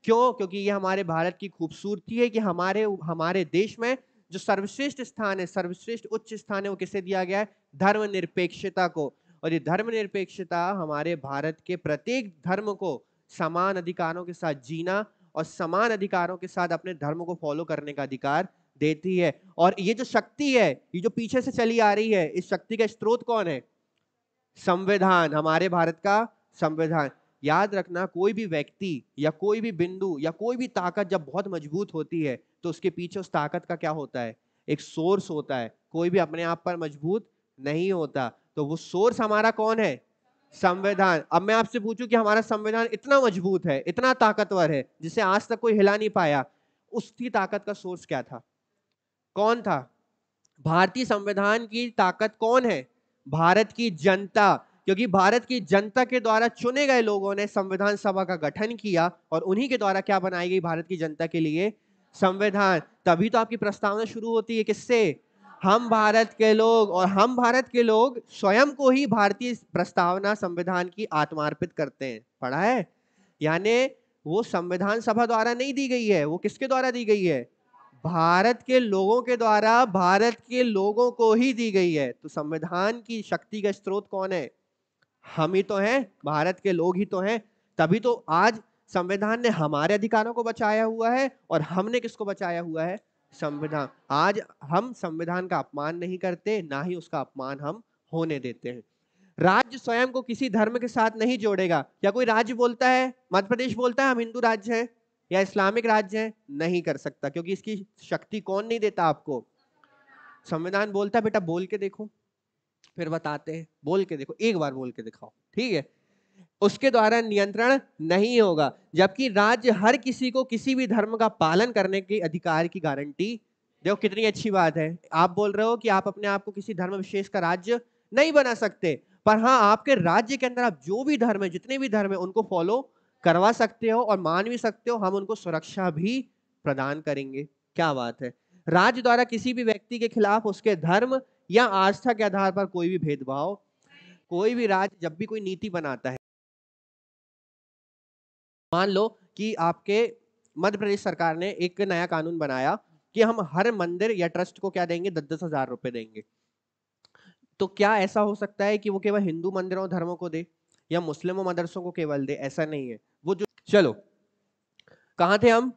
क्यों क्योंकि ये हमारे भारत की खूबसूरती है कि हमारे हमारे देश में जो सर्वश्रेष्ठ स्थान है सर्वश्रेष्ठ उच्च स्थान है वो किसे दिया गया है धर्मनिरपेक्षता को और ये धर्मनिरपेक्षता हमारे भारत के प्रत्येक धर्म को समान अधिकारों के साथ जीना और समान अधिकारों के साथ अपने धर्म को फॉलो करने का अधिकार देती है और ये जो शक्ति है ये जो पीछे से चली आ रही है इस शक्ति का स्रोत कौन है संविधान हमारे भारत का संविधान याद रखना कोई भी व्यक्ति या कोई भी बिंदु या कोई भी ताकत जब बहुत मजबूत होती है तो उसके पीछे उस ताकत का क्या होता है एक सोर्स होता है कोई भी अपने आप पर मजबूत नहीं होता तो वो सोर्स हमारा कौन है संविधान अब मैं आपसे पूछूं कि हमारा संविधान इतना मजबूत है इतना ताकतवर है जिसे आज तक कोई हिला नहीं पाया उसकी ताकत का सोर्स क्या था कौन था भारतीय संविधान की ताकत कौन है भारत की जनता क्योंकि भारत की जनता के द्वारा चुने गए लोगों ने संविधान सभा का गठन किया और उन्हीं के द्वारा क्या बनाई गई भारत की जनता के लिए संविधान तभी तो आपकी प्रस्तावना शुरू होती है किससे हम भारत के लोग और हम भारत के लोग स्वयं को ही भारतीय प्रस्तावना संविधान की आत्मार्पित करते हैं पढ़ा है यानी वो संविधान सभा द्वारा नहीं दी गई है वो किसके द्वारा दी गई है भारत के लोगों के द्वारा भारत के लोगों को ही दी गई है तो संविधान की शक्ति का स्रोत कौन है हम ही तो हैं भारत के लोग ही तो हैं तभी तो आज संविधान ने हमारे अधिकारों को बचाया हुआ है और हमने किसको बचाया हुआ है संविधान आज हम संविधान का अपमान नहीं करते ना ही उसका अपमान हम होने देते हैं राज्य स्वयं को किसी धर्म के साथ नहीं जोड़ेगा या कोई राज्य बोलता है मध्य प्रदेश बोलता है हम हिंदू राज्य हैं या इस्लामिक राज्य हैं नहीं कर सकता क्योंकि इसकी शक्ति कौन नहीं देता आपको संविधान बोलता है बेटा बोल के देखो फिर बताते हैं बोल के देखो एक बार बोल के दिखाओ ठीक है उसके द्वारा नियंत्रण नहीं होगा जबकि राज्य हर किसी को किसी भी धर्म का पालन करने के अधिकार की गारंटी देखो कितनी अच्छी बात है आप बोल रहे हो कि आप अपने आप को किसी धर्म विशेष का राज्य नहीं बना सकते पर हाँ आपके राज्य के अंदर आप जो भी धर्म है जितने भी धर्म है उनको फॉलो करवा सकते हो और मान भी सकते हो हम उनको सुरक्षा भी प्रदान करेंगे क्या बात है राज्य द्वारा किसी भी व्यक्ति के खिलाफ उसके धर्म या आस्था के आधार पर कोई भी भेदभाव कोई भी राज्य जब भी कोई नीति बनाता है मान लो कि आपके मध्य प्रदेश सरकार ने एक नया कानून बनाया कि हम हर मंदिर या ट्रस्ट को क्या देंगे दस दस हजार रुपए देंगे तो क्या ऐसा हो सकता है कि वो केवल हिंदू मंदिरों धर्मों को दे या मुस्लिम मदरसों को केवल दे ऐसा नहीं है वो जो चलो कहा थे हम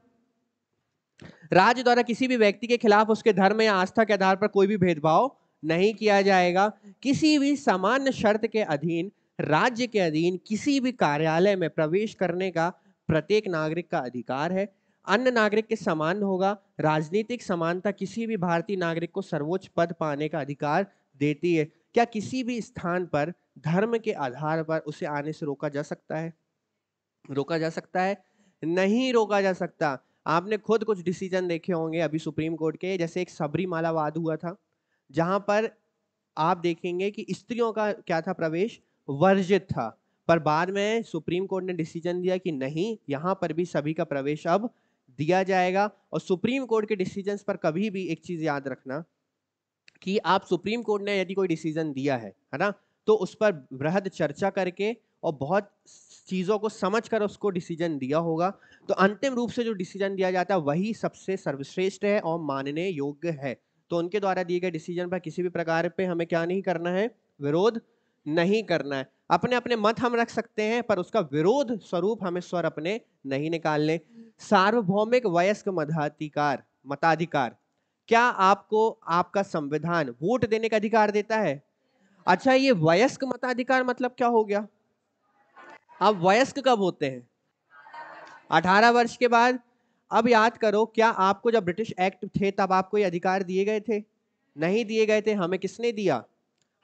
राज्य द्वारा किसी भी व्यक्ति के खिलाफ उसके धर्म या आस्था के आधार पर कोई भी भेदभाव नहीं किया जाएगा किसी भी सामान्य शर्त के अधीन राज्य के अधीन किसी भी कार्यालय में प्रवेश करने का प्रत्येक नागरिक का अधिकार है अन्य नागरिक के समान होगा राजनीतिक समानता किसी भी भारतीय नागरिक को सर्वोच्च पद पाने का अधिकार देती है क्या किसी भी स्थान पर धर्म के आधार पर उसे आने से रोका जा सकता है रोका जा सकता है नहीं रोका जा सकता आपने खुद कुछ डिसीजन देखे होंगे अभी सुप्रीम कोर्ट के जैसे एक सबरीमाला वाद हुआ था जहां पर आप देखेंगे कि स्त्रियों का क्या था प्रवेश वर्जित था पर बाद में सुप्रीम कोर्ट ने डिसीजन दिया कि नहीं यहाँ पर भी सभी का प्रवेश अब दिया जाएगा और सुप्रीम कोर्ट के डिसीजन पर कभी भी एक चीज़ याद रखना कि आप सुप्रीम कोर्ट ने यदि कोई डिसीजन दिया है है ना तो उस पर बृहद चर्चा करके और बहुत चीज़ों को समझ कर उसको डिसीजन दिया होगा तो अंतिम रूप से जो डिसीजन दिया जाता है वही सबसे सर्वश्रेष्ठ है और मानने योग्य है तो उनके द्वारा दिए गए डिसीजन पर किसी भी प्रकार पर हमें क्या नहीं करना है विरोध नहीं करना है अपने अपने मत हम रख सकते हैं पर उसका विरोध स्वरूप हमें स्वर अपने नहीं निकालने सार्वभौमिक वयस्क मताधिकार मताधिकार क्या आपको आपका संविधान वोट देने का अधिकार देता है अच्छा ये वयस्क मताधिकार मतलब क्या हो गया आप वयस्क कब होते हैं अठारह वर्ष के बाद अब याद करो क्या आपको जब ब्रिटिश एक्ट थे तब आपको ये अधिकार दिए गए थे नहीं दिए गए थे हमें किसने दिया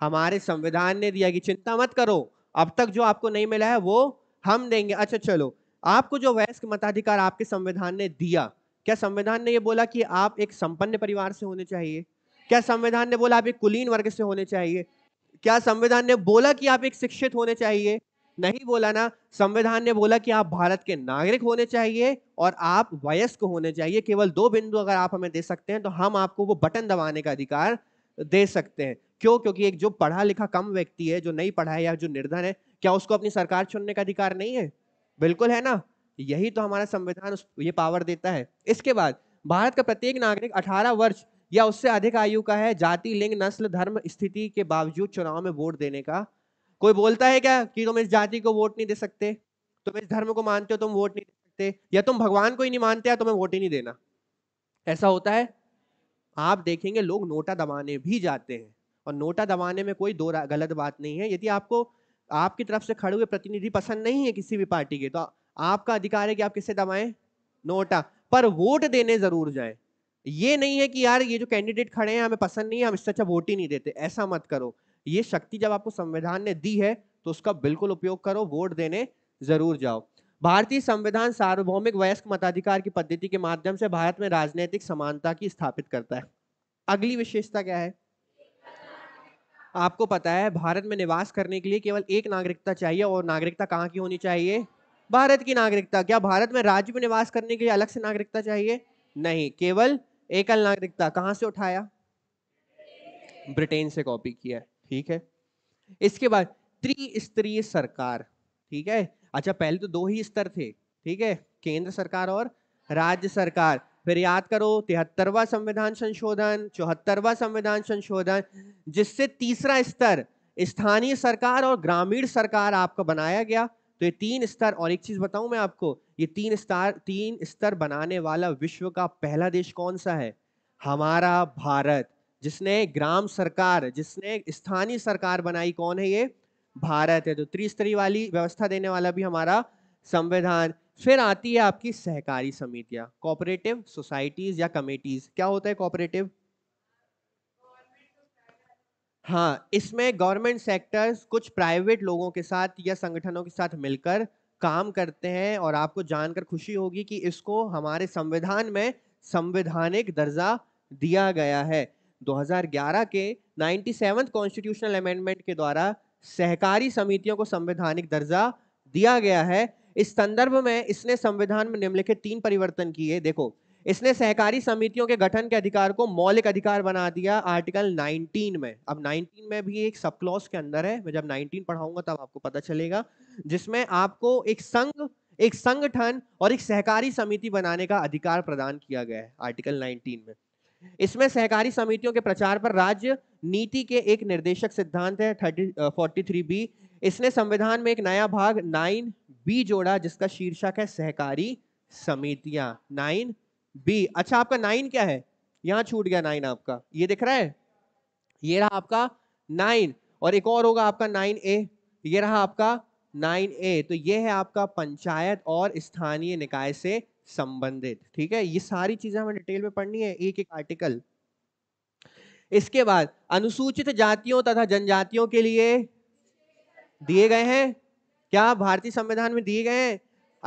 हमारे संविधान ने दिया कि चिंता मत करो अब तक जो आपको नहीं मिला है वो हम देंगे अच्छा चलो आपको जो वयस्क मताधिकार आपके संविधान ने दिया क्या संविधान ने ये बोला कि आप एक संपन्न परिवार से होने चाहिए क्या संविधान ने बोला आप एक कुलीन वर्ग से होने चाहिए क्या संविधान ने बोला कि आप एक शिक्षित होने चाहिए नहीं बोला ना संविधान ने बोला कि आप भारत के नागरिक होने चाहिए और आप वयस्क होने चाहिए केवल दो बिंदु अगर आप हमें दे सकते हैं तो हम आपको वो बटन दबाने का अधिकार दे सकते हैं क्यों क्योंकि एक जो पढ़ा लिखा कम व्यक्ति है जो नहीं पढ़ा है या जो निर्धन है क्या उसको अपनी सरकार चुनने का अधिकार नहीं है बिल्कुल है ना यही तो हमारा संविधान ये पावर देता है इसके बाद भारत का प्रत्येक नागरिक 18 वर्ष या उससे अधिक आयु का है जाति लिंग नस्ल धर्म स्थिति के बावजूद चुनाव में वोट देने का कोई बोलता है क्या कि तुम इस जाति को वोट नहीं दे सकते तुम इस धर्म को मानते हो तुम वोट नहीं दे सकते या तुम भगवान को ही नहीं मानते तुम्हें वोट ही नहीं देना ऐसा होता है आप देखेंगे लोग नोटा दबाने भी जाते हैं और नोटा दबाने में कोई दो गलत बात नहीं है यदि आपको आपकी तरफ से खड़े हुए प्रतिनिधि पसंद नहीं है किसी भी पार्टी के तो आपका अधिकार है कि आप किसे दबाएं नोटा पर वोट देने जरूर जाए ये नहीं है कि यार ये जो कैंडिडेट खड़े हैं हमें पसंद नहीं है हम इससे अच्छा वोट ही नहीं देते ऐसा मत करो ये शक्ति जब आपको संविधान ने दी है तो उसका बिल्कुल उपयोग करो वोट देने जरूर जाओ भारतीय संविधान सार्वभौमिक वयस्क मताधिकार की पद्धति के माध्यम से भारत में राजनीतिक समानता की स्थापित करता है अगली विशेषता क्या है आपको पता है भारत में निवास करने के लिए केवल एक नागरिकता चाहिए और नागरिकता कहाँ की होनी चाहिए भारत की नागरिकता क्या भारत में राज्य में निवास करने के लिए अलग से नागरिकता चाहिए नहीं केवल एकल नागरिकता कहाँ से उठाया ब्रिटेन से कॉपी किया ठीक है इसके बाद त्रिस्तरीय सरकार ठीक है अच्छा पहले तो दो ही स्तर थे ठीक है केंद्र सरकार और राज्य सरकार फिर याद करो तिहत्तरवा संविधान संशोधन चौहत्तरवा संविधान संशोधन जिससे तीसरा स्तर स्थानीय सरकार और ग्रामीण सरकार आपका बनाया गया तो ये तीन स्तर और एक चीज बताऊं मैं आपको ये तीन स्तर तीन स्तर बनाने वाला विश्व का पहला देश कौन सा है हमारा भारत जिसने ग्राम सरकार जिसने स्थानीय सरकार बनाई कौन है ये भारत है तो त्रिस्तरीय वाली व्यवस्था देने वाला भी हमारा संविधान फिर आती है आपकी सहकारी समितियां कॉपरेटिव सोसाइटीज या कमेटीज क्या होता है कॉपरेटिव हाँ इसमें गवर्नमेंट सेक्टर्स कुछ प्राइवेट लोगों के साथ या संगठनों के साथ मिलकर काम करते हैं और आपको जानकर खुशी होगी कि इसको हमारे संविधान में संवैधानिक दर्जा दिया गया है 2011 के नाइन्टी सेवन कॉन्स्टिट्यूशनल अमेंडमेंट के द्वारा सहकारी समितियों को संवैधानिक दर्जा दिया गया है इस संदर्भ में इसने संविधान में निम्नलिखित तीन परिवर्तन किए देखो इसने सहकारी समितियों के गठन के अधिकार को मौलिक अधिकार बना दिया आर्टिकल 19 में अब 19 में भी एक सबक्लॉज के अंदर है मैं जब 19 पढ़ाऊंगा तब आपको पता चलेगा जिसमें आपको एक संघ एक संगठन और एक सहकारी समिति बनाने का अधिकार प्रदान किया गया है आर्टिकल 19 में इसमें सहकारी समितियों के प्रचार पर राज्य नीति के एक निर्देशक सिद्धांत है थर्टी फोर्टी बी इसने संविधान में एक नया भाग नाइन बी जोड़ा जिसका शीर्षक है सहकारी समितियां नाइन बी अच्छा आपका नाइन क्या है यहां छूट गया नाइन आपका ये दिख रहा है ये रहा आपका नाइन और एक और होगा आपका नाइन ए ये रहा आपका नाइन ए तो ये है आपका पंचायत और स्थानीय निकाय से संबंधित ठीक है ये सारी चीजें हमें डिटेल में पढ़नी है एक एक आर्टिकल इसके बाद अनुसूचित जातियों तथा जनजातियों के लिए दिए गए हैं क्या भारतीय संविधान में दिए गए हैं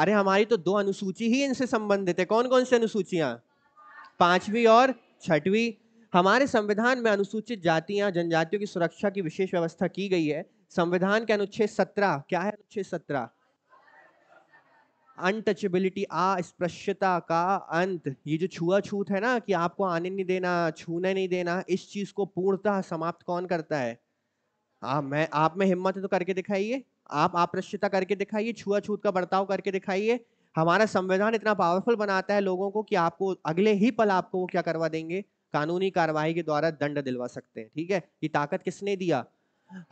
अरे हमारी तो दो अनुसूची ही इनसे संबंधित है कौन कौन सी अनुसूचियां पांचवी और छठवीं हमारे संविधान में अनुसूचित जातियां जनजातियों की सुरक्षा की विशेष व्यवस्था की गई है संविधान के अनुच्छेद सत्रह क्या है अनुच्छेद सत्रह अनटचेबिलिटी अस्पृश्यता का अंत ये जो छुआ छूत है ना कि आपको आने नहीं देना छूने नहीं देना इस चीज को पूर्णतः समाप्त कौन करता है आ, मैं आप में हिम्मत तो करके दिखाइए आप आपृश्यता करके दिखाइए छुआछूत का बर्ताव करके दिखाइए हमारा संविधान इतना पावरफुल बनाता है लोगों को कि आपको अगले ही पल आपको वो क्या करवा देंगे कानूनी कार्रवाई के द्वारा दंड दिलवा सकते हैं ठीक है ये ताकत किसने दिया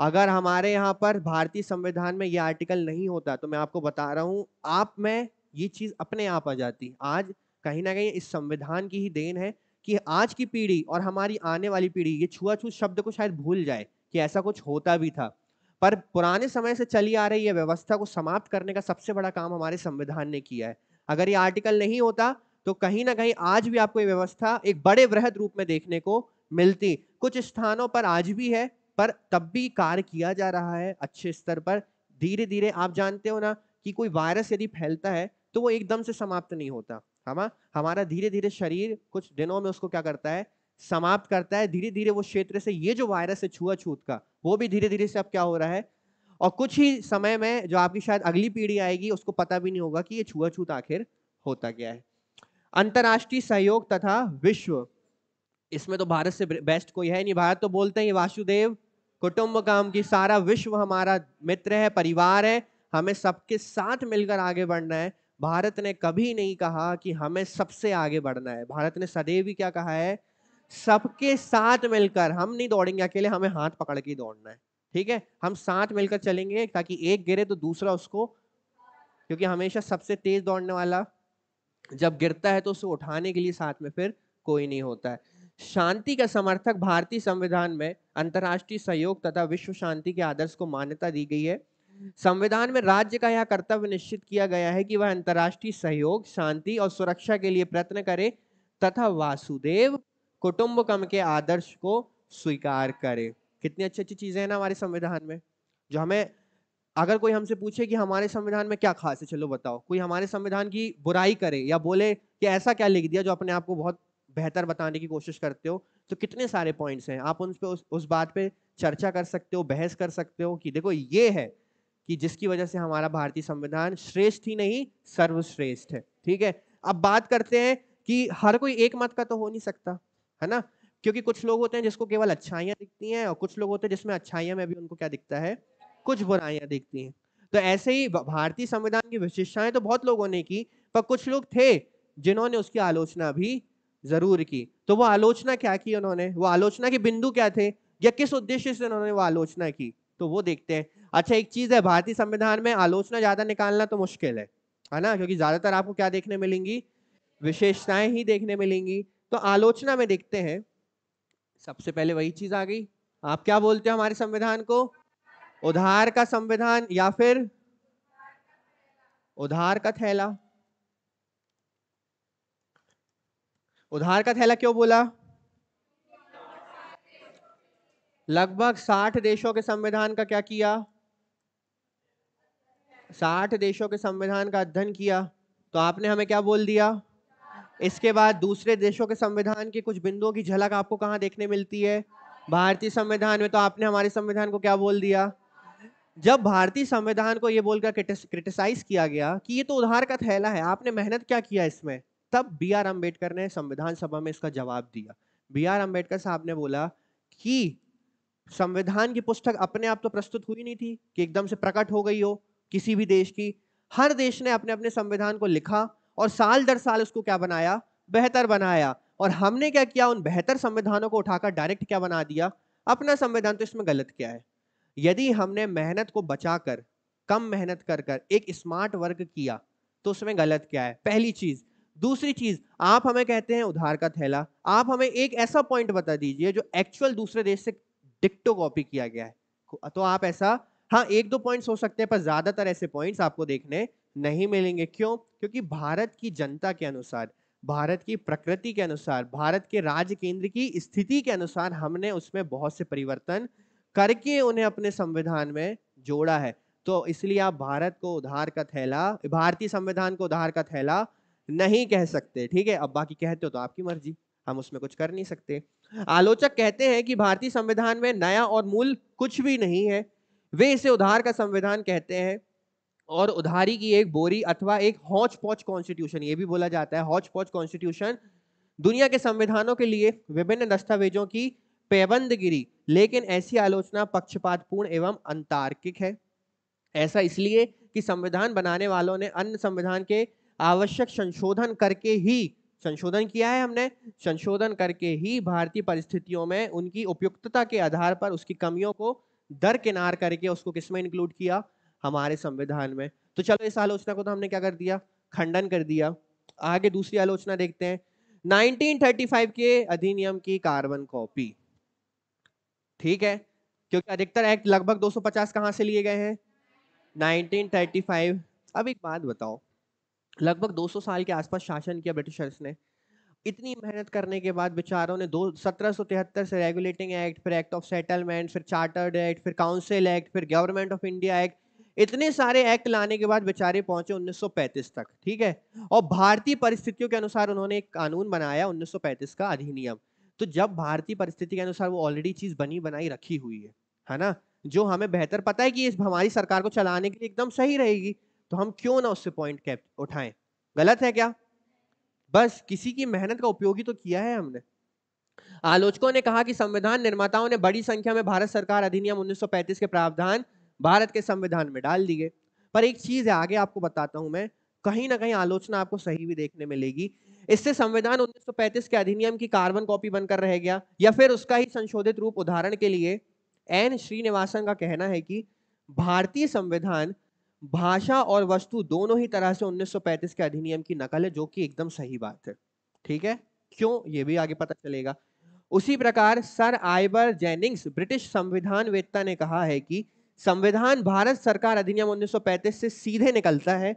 अगर हमारे यहाँ पर भारतीय संविधान में ये आर्टिकल नहीं होता तो मैं आपको बता रहा हूँ आप में ये चीज़ अपने आप आ जाती आज कहीं ना कहीं इस संविधान की ही देन है कि आज की पीढ़ी और हमारी आने वाली पीढ़ी ये छुआछूत शब्द को शायद भूल जाए कि ऐसा कुछ होता भी था पर पुराने समय से चली आ रही है व्यवस्था को समाप्त करने का सबसे बड़ा काम हमारे संविधान ने किया है अगर ये आर्टिकल नहीं होता तो कहीं ना कहीं आज भी आपको ये व्यवस्था एक बड़े वृहद रूप में देखने को मिलती कुछ स्थानों पर आज भी है पर तब भी कार्य किया जा रहा है अच्छे स्तर पर धीरे धीरे आप जानते हो ना कि कोई वायरस यदि फैलता है तो वो एकदम से समाप्त नहीं होता हम हमारा धीरे धीरे शरीर कुछ दिनों में उसको क्या करता है समाप्त करता है धीरे धीरे वो क्षेत्र से ये जो वायरस है छुआछूत का वो भी धीरे धीरे से अब क्या हो रहा है और कुछ ही समय में जो आपकी शायद अगली पीढ़ी आएगी उसको पता भी नहीं होगा कि ये छुआछूत आखिर होता क्या है अंतर्राष्ट्रीय सहयोग तथा विश्व इसमें तो भारत से बेस्ट कोई है नहीं भारत तो बोलते हैं वासुदेव कुटुंब काम की सारा विश्व हमारा मित्र है परिवार है हमें सबके साथ मिलकर आगे बढ़ना है भारत ने कभी नहीं कहा कि हमें सबसे आगे बढ़ना है भारत ने सदैव ही क्या कहा है सबके साथ मिलकर हम नहीं दौड़ेंगे अकेले हमें हाथ पकड़ के दौड़ना है ठीक है हम साथ मिलकर चलेंगे ताकि एक गिरे तो दूसरा उसको क्योंकि हमेशा सबसे तेज दौड़ने वाला जब गिरता है तो उसे उठाने के लिए साथ में फिर कोई नहीं होता है शांति का समर्थक भारतीय संविधान में अंतर्राष्ट्रीय सहयोग तथा विश्व शांति के आदर्श को मान्यता दी गई है संविधान में राज्य का यह कर्तव्य निश्चित किया गया है कि वह अंतर्राष्ट्रीय सहयोग शांति और सुरक्षा के लिए प्रयत्न करे तथा वासुदेव कुटुंबकम के आदर्श को स्वीकार करें कितनी अच्छी अच्छी चीजें हैं ना हमारे संविधान में जो हमें अगर कोई हमसे पूछे कि हमारे संविधान में क्या खास है चलो बताओ कोई हमारे संविधान की बुराई करे या बोले कि ऐसा क्या लिख दिया जो अपने आप को बहुत बेहतर बताने की कोशिश करते हो तो कितने सारे पॉइंट्स हैं आप उन पे उस, उस बात पे चर्चा कर सकते हो बहस कर सकते हो कि देखो ये है कि जिसकी वजह से हमारा भारतीय संविधान श्रेष्ठ ही नहीं सर्वश्रेष्ठ है ठीक है अब बात करते हैं कि हर कोई एक मत का तो हो नहीं सकता है ना क्योंकि कुछ लोग होते हैं जिसको केवल अच्छाइयाँ दिखती हैं और कुछ लोग होते हैं जिसमें अच्छाइयाँ में भी उनको क्या दिखता है कुछ बुराइयाँ दिखती हैं तो ऐसे ही भारतीय संविधान की विशेषताएं तो बहुत लोगों ने की पर कुछ लोग थे जिन्होंने उसकी आलोचना भी जरूर की तो वो आलोचना क्या की उन्होंने वो आलोचना के बिंदु क्या थे या किस उद्देश्य से उन्होंने वो आलोचना की तो वो देखते हैं अच्छा एक चीज है भारतीय संविधान में आलोचना ज्यादा निकालना तो मुश्किल है है ना क्योंकि ज्यादातर आपको क्या देखने मिलेंगी विशेषताएं ही देखने मिलेंगी तो आलोचना में देखते हैं सबसे पहले वही चीज आ गई आप क्या बोलते हो हमारे संविधान को उधार का संविधान या फिर उधार का थैला उधार का थैला क्यों बोला लगभग साठ देशों के संविधान का क्या किया साठ देशों के संविधान का अध्ययन किया तो आपने हमें क्या बोल दिया इसके बाद दूसरे देशों के संविधान के कुछ बिंदुओं की झलक आपको कहाँ देखने मिलती है भारतीय संविधान में तो आपने हमारे संविधान को क्या बोल दिया जब भारतीय संविधान को ये बोलकर क्रिटिसाइज किया गया कि ये तो उधार का थैला है आपने मेहनत क्या किया इसमें तब बी आर अम्बेडकर ने संविधान सभा में इसका जवाब दिया बी आर अम्बेडकर साहब ने बोला कि संविधान की पुस्तक अपने आप तो प्रस्तुत हुई नहीं थी कि एकदम से प्रकट हो गई हो किसी भी देश की हर देश ने अपने अपने संविधान को लिखा और साल दर साल उसको क्या बनाया बेहतर बनाया और हमने क्या किया उन बेहतर संविधानों को उठाकर डायरेक्ट क्या बना दिया अपना संविधान तो इसमें गलत क्या है यदि हमने मेहनत को बचाकर कम मेहनत कर कर एक स्मार्ट वर्क किया तो उसमें गलत क्या है पहली चीज दूसरी चीज आप हमें कहते हैं उधार का थैला आप हमें एक ऐसा पॉइंट बता दीजिए जो एक्चुअल दूसरे देश से डिक्टो कॉपी किया गया है तो आप ऐसा हाँ एक दो पॉइंट्स हो सकते हैं पर ज्यादातर ऐसे पॉइंट्स आपको देखने नहीं मिलेंगे क्यों क्योंकि भारत की जनता के अनुसार भारत की प्रकृति के अनुसार भारत के राज्य केंद्र की स्थिति के अनुसार हमने उसमें बहुत से परिवर्तन करके उन्हें अपने संविधान में जोड़ा है तो इसलिए आप भारत को उधार का थैला भारतीय संविधान को उधार का थैला नहीं कह सकते ठीक है अब बाकी कहते हो तो आपकी मर्जी हम उसमें कुछ कर नहीं सकते आलोचक कहते हैं कि भारतीय संविधान में नया और मूल कुछ भी नहीं है वे इसे उधार का संविधान कहते हैं और उधारी की एक बोरी अथवा एक हौच पौच कॉन्स्टिट्यूशन ये भी बोला जाता है हौच पौच कॉन्स्टिट्यूशन दुनिया के संविधानों के लिए विभिन्न दस्तावेजों की पैबंदगिरी लेकिन ऐसी आलोचना पक्षपातपूर्ण एवं अंतार्किक है ऐसा इसलिए कि संविधान बनाने वालों ने अन्य संविधान के आवश्यक संशोधन करके ही संशोधन किया है हमने संशोधन करके ही भारतीय परिस्थितियों में उनकी उपयुक्तता के आधार पर उसकी कमियों को दरकिनार करके उसको किसमें इंक्लूड किया हमारे संविधान में तो चलो इस आलोचना को तो हमने क्या कर दिया खंडन कर दिया आगे दूसरी आलोचना देखते हैं 1935 के अधिनियम की कार्बन कॉपी ठीक है क्योंकि अधिकतर एक्ट लगभग 250 कहां से लिए गए हैं 1935 अब एक बात बताओ लगभग 200 साल के आसपास शासन किया ब्रिटिशर्स ने इतनी मेहनत करने के बाद बेचारों ने दो सत्रह से रेगुलेटिंग एक्ट फिर एक्ट ऑफ सेटलमेंट फिर चार्टर्ड एक्ट फिर काउंसिल एक्ट फिर गवर्नमेंट ऑफ इंडिया एक्ट इतने सारे एक्ट लाने के बाद बेचारे पहुंचे 1935 तक ठीक है और भारतीय परिस्थितियों के अनुसार उन्होंने एक कानून बनाया 1935 का अधिनियम तो जब भारतीय परिस्थिति के अनुसार वो ऑलरेडी चीज बनी बनाई रखी हुई है है ना जो हमें बेहतर पता है कि इस हमारी सरकार को चलाने के लिए एकदम सही रहेगी तो हम क्यों ना उससे पॉइंट कैप उठाएं गलत है क्या बस किसी की मेहनत का उपयोग ही तो किया है हमने आलोचकों ने कहा कि संविधान निर्माताओं ने बड़ी संख्या में भारत सरकार अधिनियम 1935 के प्रावधान भारत के संविधान में डाल दिए पर एक चीज है आगे आपको बताता हूं मैं कहीं ना कहीं आलोचना आपको सही भी देखने मिलेगी इससे संविधान 1935 के अधिनियम की कार्बन कॉपी बनकर रह गया या फिर उसका ही संशोधित रूप उदाहरण के लिए एन श्रीनिवासन का कहना है कि भारतीय संविधान भाषा और वस्तु दोनों ही तरह से 1935 के अधिनियम की नकल है जो कि एकदम सही बात है ठीक है क्यों ये भी आगे पता चलेगा उसी प्रकार सर आइबर जेनिंग्स ब्रिटिश संविधान वेत्ता ने कहा है कि संविधान भारत सरकार अधिनियम 1935 से सीधे निकलता है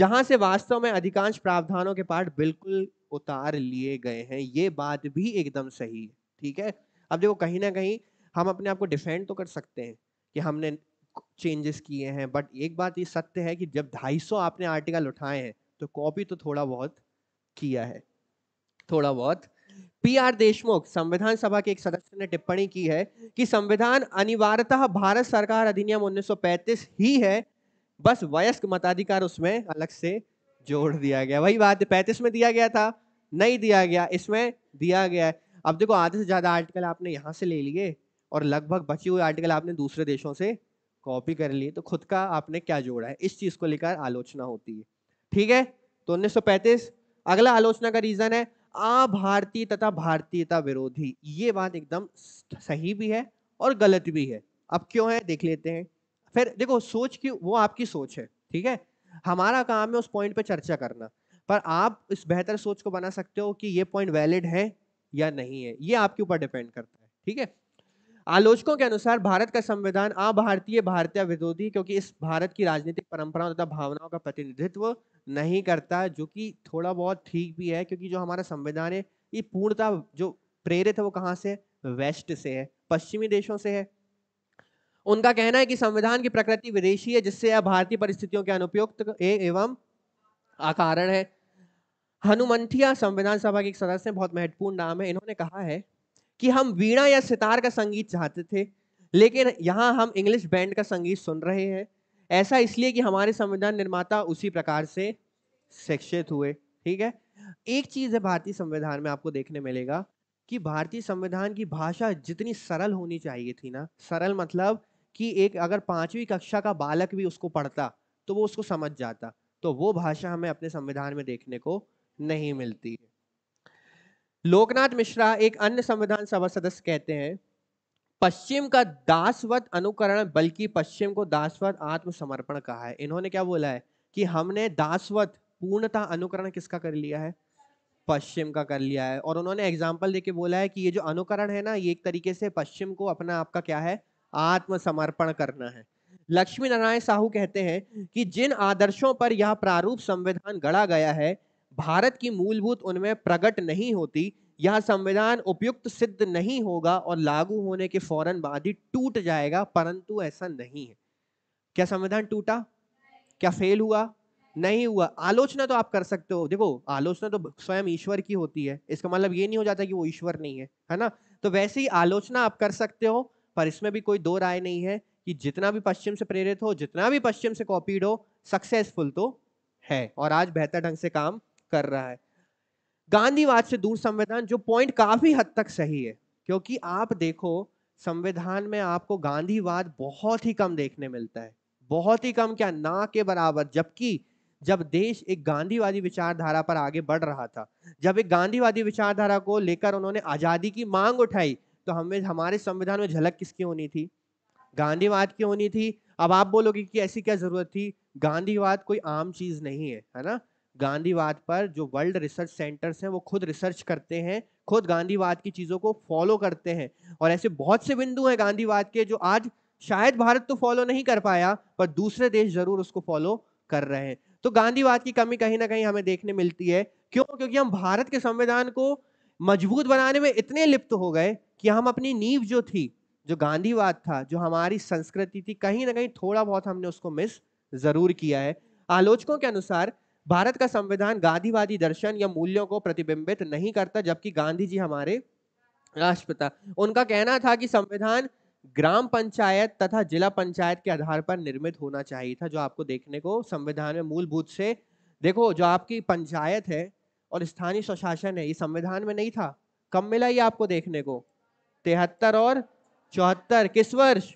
जहां से वास्तव में अधिकांश प्रावधानों के पाठ बिल्कुल उतार लिए गए हैं ये बात भी एकदम सही है ठीक है अब देखो कहीं ना कहीं हम अपने आप को डिफेंड तो कर सकते हैं कि हमने चेंजेस किए हैं बट एक बात ये सत्य है कि जब 250 आपने आर्टिकल उठाए हैं तो कॉपी तो थोड़ा बहुत किया है थोड़ा बहुत पी आर देशमुख संविधान सभा के एक सदस्य ने टिप्पणी की है कि संविधान अनिवार्यतः भारत सरकार अधिनियम 1935 ही है बस वयस्क मताधिकार उसमें अलग से जोड़ दिया गया वही बात है पैंतीस में दिया गया था नहीं दिया गया इसमें दिया गया अब देखो आधे से ज़्यादा आर्टिकल आपने यहाँ से ले लिए और लगभग बची हुई आर्टिकल आपने दूसरे देशों से कॉपी कर लिए तो खुद का आपने क्या जोड़ा है इस चीज़ को लेकर आलोचना होती है ठीक है तो 1935 अगला आलोचना का रीज़न है अभारतीय तथा भारतीयता विरोधी ये बात एकदम सही भी है और गलत भी है अब क्यों है देख लेते हैं फिर देखो सोच की वो आपकी सोच है ठीक है हमारा काम है उस पॉइंट पे चर्चा करना पर आप इस बेहतर सोच को बना सकते हो कि ये पॉइंट वैलिड है या नहीं है ये आपके ऊपर डिपेंड करता है ठीक है आलोचकों के अनुसार भारत का संविधान अभारतीय भारतीय विरोधी क्योंकि इस भारत की राजनीतिक परंपराओं तथा भावनाओं का प्रतिनिधित्व नहीं करता जो कि थोड़ा बहुत ठीक भी है क्योंकि जो हमारा संविधान है ये पूर्णतः जो प्रेरित है वो कहाँ से वेस्ट से है पश्चिमी देशों से है उनका कहना है कि संविधान की प्रकृति विदेशी है जिससे यह भारतीय परिस्थितियों के अनुपयुक्त एवं अकारण है हनुमंथिया संविधान सभा के एक सदस्य बहुत महत्वपूर्ण नाम है इन्होंने कहा है कि हम वीणा या सितार का संगीत चाहते थे लेकिन यहाँ हम इंग्लिश बैंड का संगीत सुन रहे हैं ऐसा इसलिए कि हमारे संविधान निर्माता उसी प्रकार से शिक्षित हुए ठीक है एक चीज़ है भारतीय संविधान में आपको देखने मिलेगा कि भारतीय संविधान की भाषा जितनी सरल होनी चाहिए थी ना सरल मतलब कि एक अगर पांचवी कक्षा का बालक भी उसको पढ़ता तो वो उसको समझ जाता तो वो भाषा हमें अपने संविधान में देखने को नहीं मिलती लोकनाथ मिश्रा एक अन्य संविधान सभा सदस्य कहते हैं पश्चिम का दासवत अनुकरण बल्कि पश्चिम को दासवत आत्मसमर्पण कहा है इन्होंने क्या बोला है कि हमने दासवत पूर्णता अनुकरण किसका कर लिया है पश्चिम का कर लिया है और उन्होंने एग्जाम्पल देके बोला है कि ये जो अनुकरण है ना ये एक तरीके से पश्चिम को अपना आपका क्या है आत्मसमर्पण करना है लक्ष्मी नारायण साहू कहते हैं कि जिन आदर्शों पर यह प्रारूप संविधान गढ़ा गया है भारत की मूलभूत उनमें प्रकट नहीं होती यह संविधान उपयुक्त सिद्ध नहीं होगा और लागू होने के फौरन बाद ही टूट जाएगा परंतु ऐसा नहीं है क्या संविधान टूटा क्या फेल हुआ नहीं हुआ आलोचना तो आप कर सकते हो देखो आलोचना तो स्वयं ईश्वर की होती है इसका मतलब ये नहीं हो जाता कि वो ईश्वर नहीं है है ना तो वैसे ही आलोचना आप कर सकते हो पर इसमें भी कोई दो राय नहीं है कि जितना भी पश्चिम से प्रेरित हो जितना भी पश्चिम से कॉपीड हो सक्सेसफुल तो है और आज बेहतर ढंग से काम कर रहा है गांधीवाद से दूर संविधान जो पॉइंट काफी हद तक सही है क्योंकि आप देखो संविधान में आपको गांधीवाद बहुत ही कम देखने मिलता है बहुत ही कम क्या ना के बराबर जबकि जब देश एक गांधीवादी विचारधारा पर आगे बढ़ रहा था जब एक गांधीवादी विचारधारा को लेकर उन्होंने आज़ादी की मांग उठाई तो हमें हमारे संविधान में झलक किसकी होनी थी गांधीवाद की होनी थी अब आप बोलोगे कि ऐसी क्या ज़रूरत थी गांधीवाद कोई आम चीज़ नहीं है है ना गांधीवाद पर जो वर्ल्ड रिसर्च सेंटर्स हैं वो खुद रिसर्च करते हैं खुद गांधीवाद की चीज़ों को फॉलो करते हैं और ऐसे बहुत से बिंदु हैं गांधीवाद के जो आज शायद भारत तो फॉलो नहीं कर पाया पर दूसरे देश जरूर उसको फॉलो कर रहे हैं तो गांधीवाद की कमी कहीं ना कहीं हमें देखने मिलती है क्यों क्योंकि हम भारत के संविधान को मजबूत बनाने में इतने लिप्त हो गए कि हम अपनी नींव जो थी जो गांधीवाद था जो हमारी संस्कृति थी कहीं ना कहीं थोड़ा बहुत हमने उसको मिस जरूर किया है आलोचकों के अनुसार भारत का संविधान गांधीवादी दर्शन या मूल्यों को प्रतिबिंबित नहीं करता जबकि गांधी जी हमारे राष्ट्रपिता उनका कहना था कि संविधान ग्राम पंचायत तथा जिला पंचायत के आधार पर निर्मित होना चाहिए था जो आपको देखने को संविधान में मूलभूत से देखो जो आपकी पंचायत है और स्थानीय स्वशासन है ये संविधान में नहीं था कब मिला ये आपको देखने को तिहत्तर और चौहत्तर किस वर्ष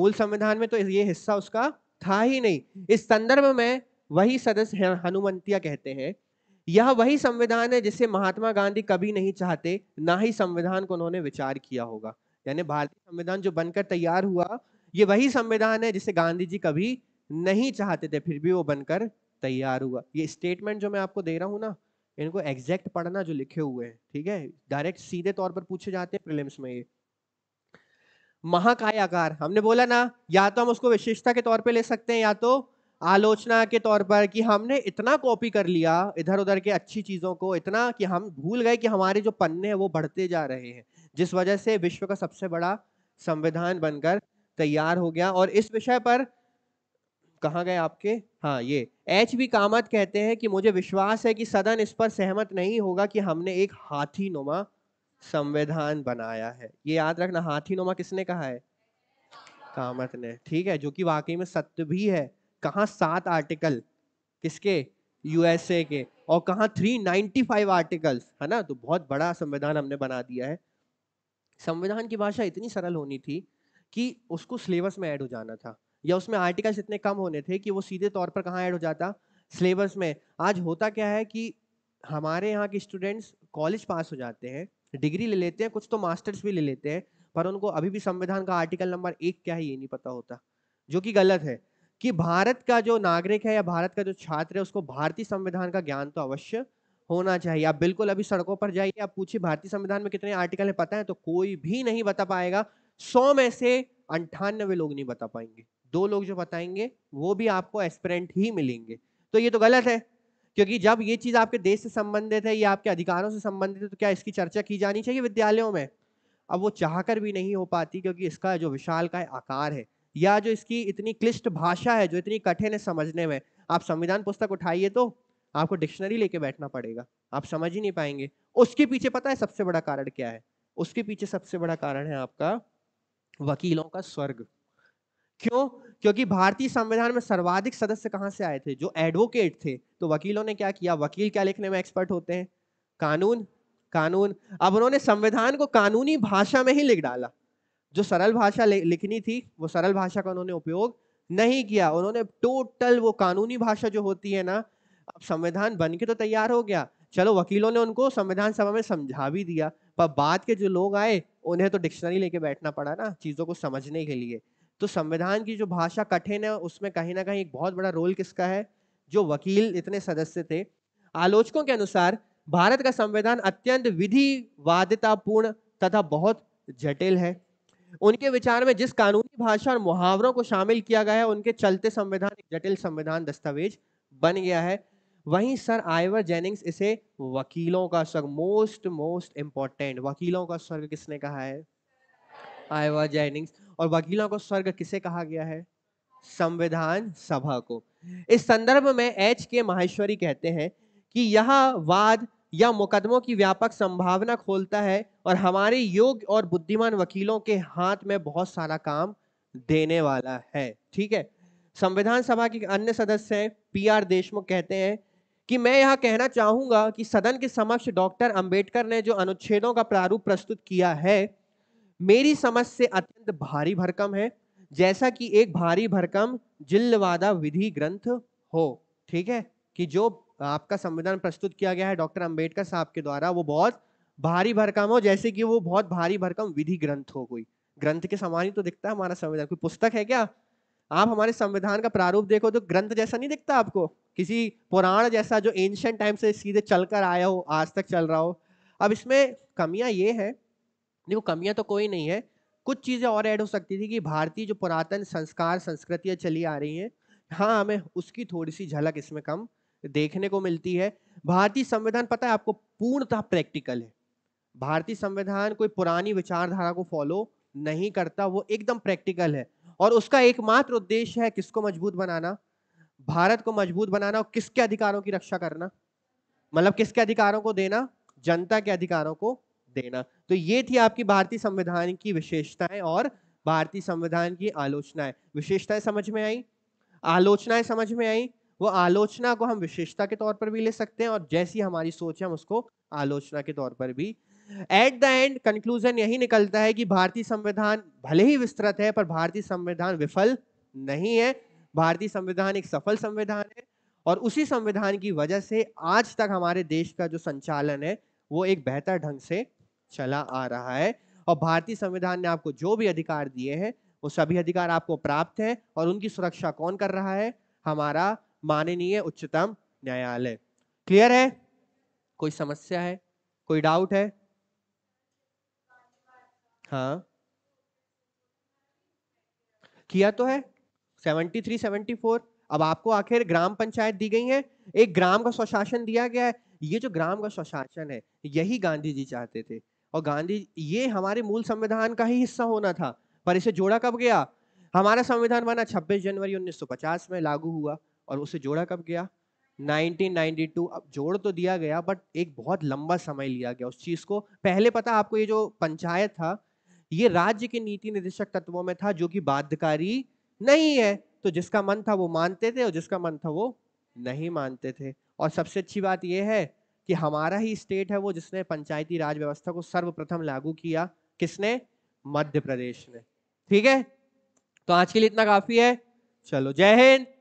मूल संविधान में तो ये हिस्सा उसका था ही नहीं इस संदर्भ में वही सदस्य हनुमंतिया कहते हैं यह वही संविधान है जिसे महात्मा गांधी कभी नहीं चाहते ना ही संविधान को उन्होंने विचार किया होगा यानी भारतीय संविधान जो बनकर तैयार हुआ ये वही संविधान है जिसे गांधी जी कभी नहीं चाहते थे फिर भी वो बनकर तैयार हुआ ये स्टेटमेंट जो मैं आपको दे रहा हूँ ना इनको एग्जैक्ट पढ़ना जो लिखे हुए हैं ठीक है डायरेक्ट सीधे तौर पर पूछे जाते हैं प्रिलिम्स में ये महाकायाकार हमने बोला ना या तो हम उसको विशेषता के तौर पे ले सकते हैं या तो आलोचना के तौर पर कि हमने इतना कॉपी कर लिया इधर उधर के अच्छी चीज़ों को इतना कि हम भूल गए कि हमारे जो पन्ने हैं वो बढ़ते जा रहे हैं जिस वजह से विश्व का सबसे बड़ा संविधान बनकर तैयार हो गया और इस विषय पर कहाँ गए आपके हाँ ये एच बी कामत कहते हैं कि मुझे विश्वास है कि सदन इस पर सहमत नहीं होगा कि हमने एक हाथी नुमा संविधान बनाया है ये याद रखना हाथी नुमा किसने कहा है कामत ने ठीक है जो कि वाकई में सत्य भी है कहाँ सात आर्टिकल किसके यूएसए के और कहा थ्री नाइनटी फाइव आर्टिकल्स है ना तो बहुत बड़ा संविधान हमने बना दिया है संविधान की भाषा इतनी सरल होनी थी कि उसको सिलेबस में ऐड हो जाना था या उसमें आर्टिकल्स इतने कम होने थे कि वो सीधे तौर पर कहाँ ऐड हो जाता सिलेबस में आज होता क्या है कि हमारे यहाँ के स्टूडेंट्स कॉलेज पास हो जाते हैं डिग्री ले लेते हैं कुछ तो मास्टर्स भी ले लेते हैं पर उनको अभी भी संविधान का आर्टिकल नंबर एक क्या है ये नहीं पता होता जो कि गलत है कि भारत का जो नागरिक है या भारत का जो छात्र है उसको भारतीय संविधान का ज्ञान तो अवश्य होना चाहिए आप बिल्कुल अभी सड़कों पर जाइए आप पूछिए भारतीय संविधान में कितने आर्टिकल है पता है तो कोई भी नहीं बता पाएगा सौ में से अंठानवे लोग नहीं बता पाएंगे दो लोग जो बताएंगे वो भी आपको एस्पिरेंट ही मिलेंगे तो ये तो गलत है क्योंकि जब ये चीज़ आपके देश से संबंधित है या आपके अधिकारों से संबंधित है तो क्या इसकी चर्चा की जानी चाहिए विद्यालयों में अब वो चाहकर भी नहीं हो पाती क्योंकि इसका जो विशाल का आकार है या जो इसकी इतनी क्लिष्ट भाषा है जो इतनी कठिन है समझने में आप संविधान पुस्तक उठाइए तो आपको डिक्शनरी लेके बैठना पड़ेगा आप समझ ही नहीं पाएंगे उसके पीछे पता है सबसे बड़ा कारण क्या है उसके पीछे सबसे बड़ा कारण है आपका वकीलों का स्वर्ग क्यों क्योंकि भारतीय संविधान में सर्वाधिक सदस्य कहाँ से आए थे जो एडवोकेट थे तो वकीलों ने क्या किया वकील क्या लिखने में एक्सपर्ट होते हैं कानून कानून अब उन्होंने संविधान को कानूनी भाषा में ही लिख डाला जो सरल भाषा लिखनी थी वो सरल भाषा का उन्होंने उपयोग नहीं किया उन्होंने टोटल वो कानूनी भाषा जो होती है ना अब संविधान बन के तो तैयार हो गया चलो वकीलों ने उनको संविधान सभा में समझा भी दिया पर बाद के जो लोग आए उन्हें तो डिक्शनरी लेके बैठना पड़ा ना चीज़ों को समझने के लिए तो संविधान की जो भाषा कठिन है उसमें कहीं ना कहीं एक बहुत बड़ा रोल किसका है जो वकील इतने सदस्य थे आलोचकों के अनुसार भारत का संविधान अत्यंत विधिवादितापूर्ण तथा बहुत जटिल है उनके विचार में जिस कानूनी भाषा और मुहावरों को शामिल किया गया है उनके चलते संविधान एक जटिल संविधान दस्तावेज बन गया है वहीं सर आइवर जेनिंग्स इसे वकीलों का स्वर्ग मोस्ट मोस्ट इंपॉर्टेंट वकीलों का स्वर्ग किसने कहा है आइवर जेनिंग्स और वकीलों का स्वर्ग किसे कहा गया है संविधान सभा को इस संदर्भ में एच के माहेश्वरी कहते हैं कि यह वाद या मुकदमों की व्यापक संभावना खोलता है और हमारे योग्य और बुद्धिमान वकीलों के हाथ में बहुत सारा काम देने वाला है ठीक है संविधान सभा के अन्य सदस्य पी आर देशमुख कहते हैं कि मैं यह कहना चाहूंगा कि सदन के समक्ष डॉक्टर अंबेडकर ने जो अनुच्छेदों का प्रारूप प्रस्तुत किया है मेरी समझ से अत्यंत भारी भरकम है जैसा कि एक भारी भरकम जिल्लवादा विधि ग्रंथ हो ठीक है कि जो आपका संविधान प्रस्तुत किया गया है डॉक्टर अंबेडकर साहब के द्वारा वो बहुत भारी भरकम हो जैसे कि वो बहुत भारी भरकम विधि ग्रंथ हो कोई ग्रंथ के समान ही तो दिखता है हमारा संविधान कोई पुस्तक है क्या आप हमारे संविधान का प्रारूप देखो तो ग्रंथ जैसा नहीं दिखता आपको किसी पुराण जैसा जो एंशियंट टाइम से सीधे चल आया हो आज तक चल रहा हो अब इसमें कमियां ये हैं देखो कमियां तो कोई नहीं है कुछ चीज़ें और ऐड हो सकती थी कि भारतीय जो पुरातन संस्कार संस्कृतियाँ चली आ रही हैं हाँ हमें उसकी थोड़ी सी झलक इसमें कम देखने को मिलती है भारतीय संविधान पता है आपको पूर्णतः प्रैक्टिकल है भारतीय संविधान कोई पुरानी विचारधारा को फॉलो नहीं करता वो एकदम प्रैक्टिकल है और उसका एकमात्र उद्देश्य है किसको मजबूत बनाना भारत को मजबूत बनाना और किसके अधिकारों की रक्षा करना मतलब किसके अधिकारों को देना जनता के अधिकारों को देना तो ये थी आपकी भारतीय संविधान की विशेषताएं और भारतीय संविधान की आलोचनाएं विशेषताएं समझ में आई आलोचनाएं समझ में आई वो आलोचना को हम विशेषता के तौर पर भी ले सकते हैं और जैसी हमारी सोच है हम उसको आलोचना के तौर पर भी एट द एंड कंक्लूजन यही निकलता है कि भारतीय संविधान भले ही विस्तृत है पर भारतीय संविधान विफल नहीं है भारतीय संविधान एक सफल संविधान है और उसी संविधान की वजह से आज तक हमारे देश का जो संचालन है वो एक बेहतर ढंग से चला आ रहा है और भारतीय संविधान ने आपको जो भी अधिकार दिए हैं वो सभी अधिकार आपको प्राप्त हैं और उनकी सुरक्षा कौन कर रहा है हमारा माननीय उच्चतम न्यायालय क्लियर है कोई समस्या है कोई डाउट है हाँ किया तो है 73, 74 अब आपको आखिर ग्राम पंचायत दी गई है एक ग्राम का स्वशासन दिया गया है ये जो ग्राम का स्वशासन है यही गांधी जी चाहते थे और गांधी ये हमारे मूल संविधान का ही हिस्सा होना था पर इसे जोड़ा कब गया हमारा संविधान बना 26 जनवरी 1950 में लागू हुआ और उसे जोड़ा कब गया 1992 अब जोड़ तो दिया गया बट एक बहुत लंबा समय लिया गया उस चीज़ को पहले पता आपको ये जो पंचायत था ये राज्य के नीति निर्देशक तत्वों में था जो कि बाध्यकारी नहीं है तो जिसका मन था वो मानते थे और जिसका मन था वो नहीं मानते थे और सबसे अच्छी बात यह है कि हमारा ही स्टेट है वो जिसने पंचायती राज व्यवस्था को सर्वप्रथम लागू किया किसने मध्य प्रदेश ने ठीक है तो आज के लिए इतना काफी है चलो जय हिंद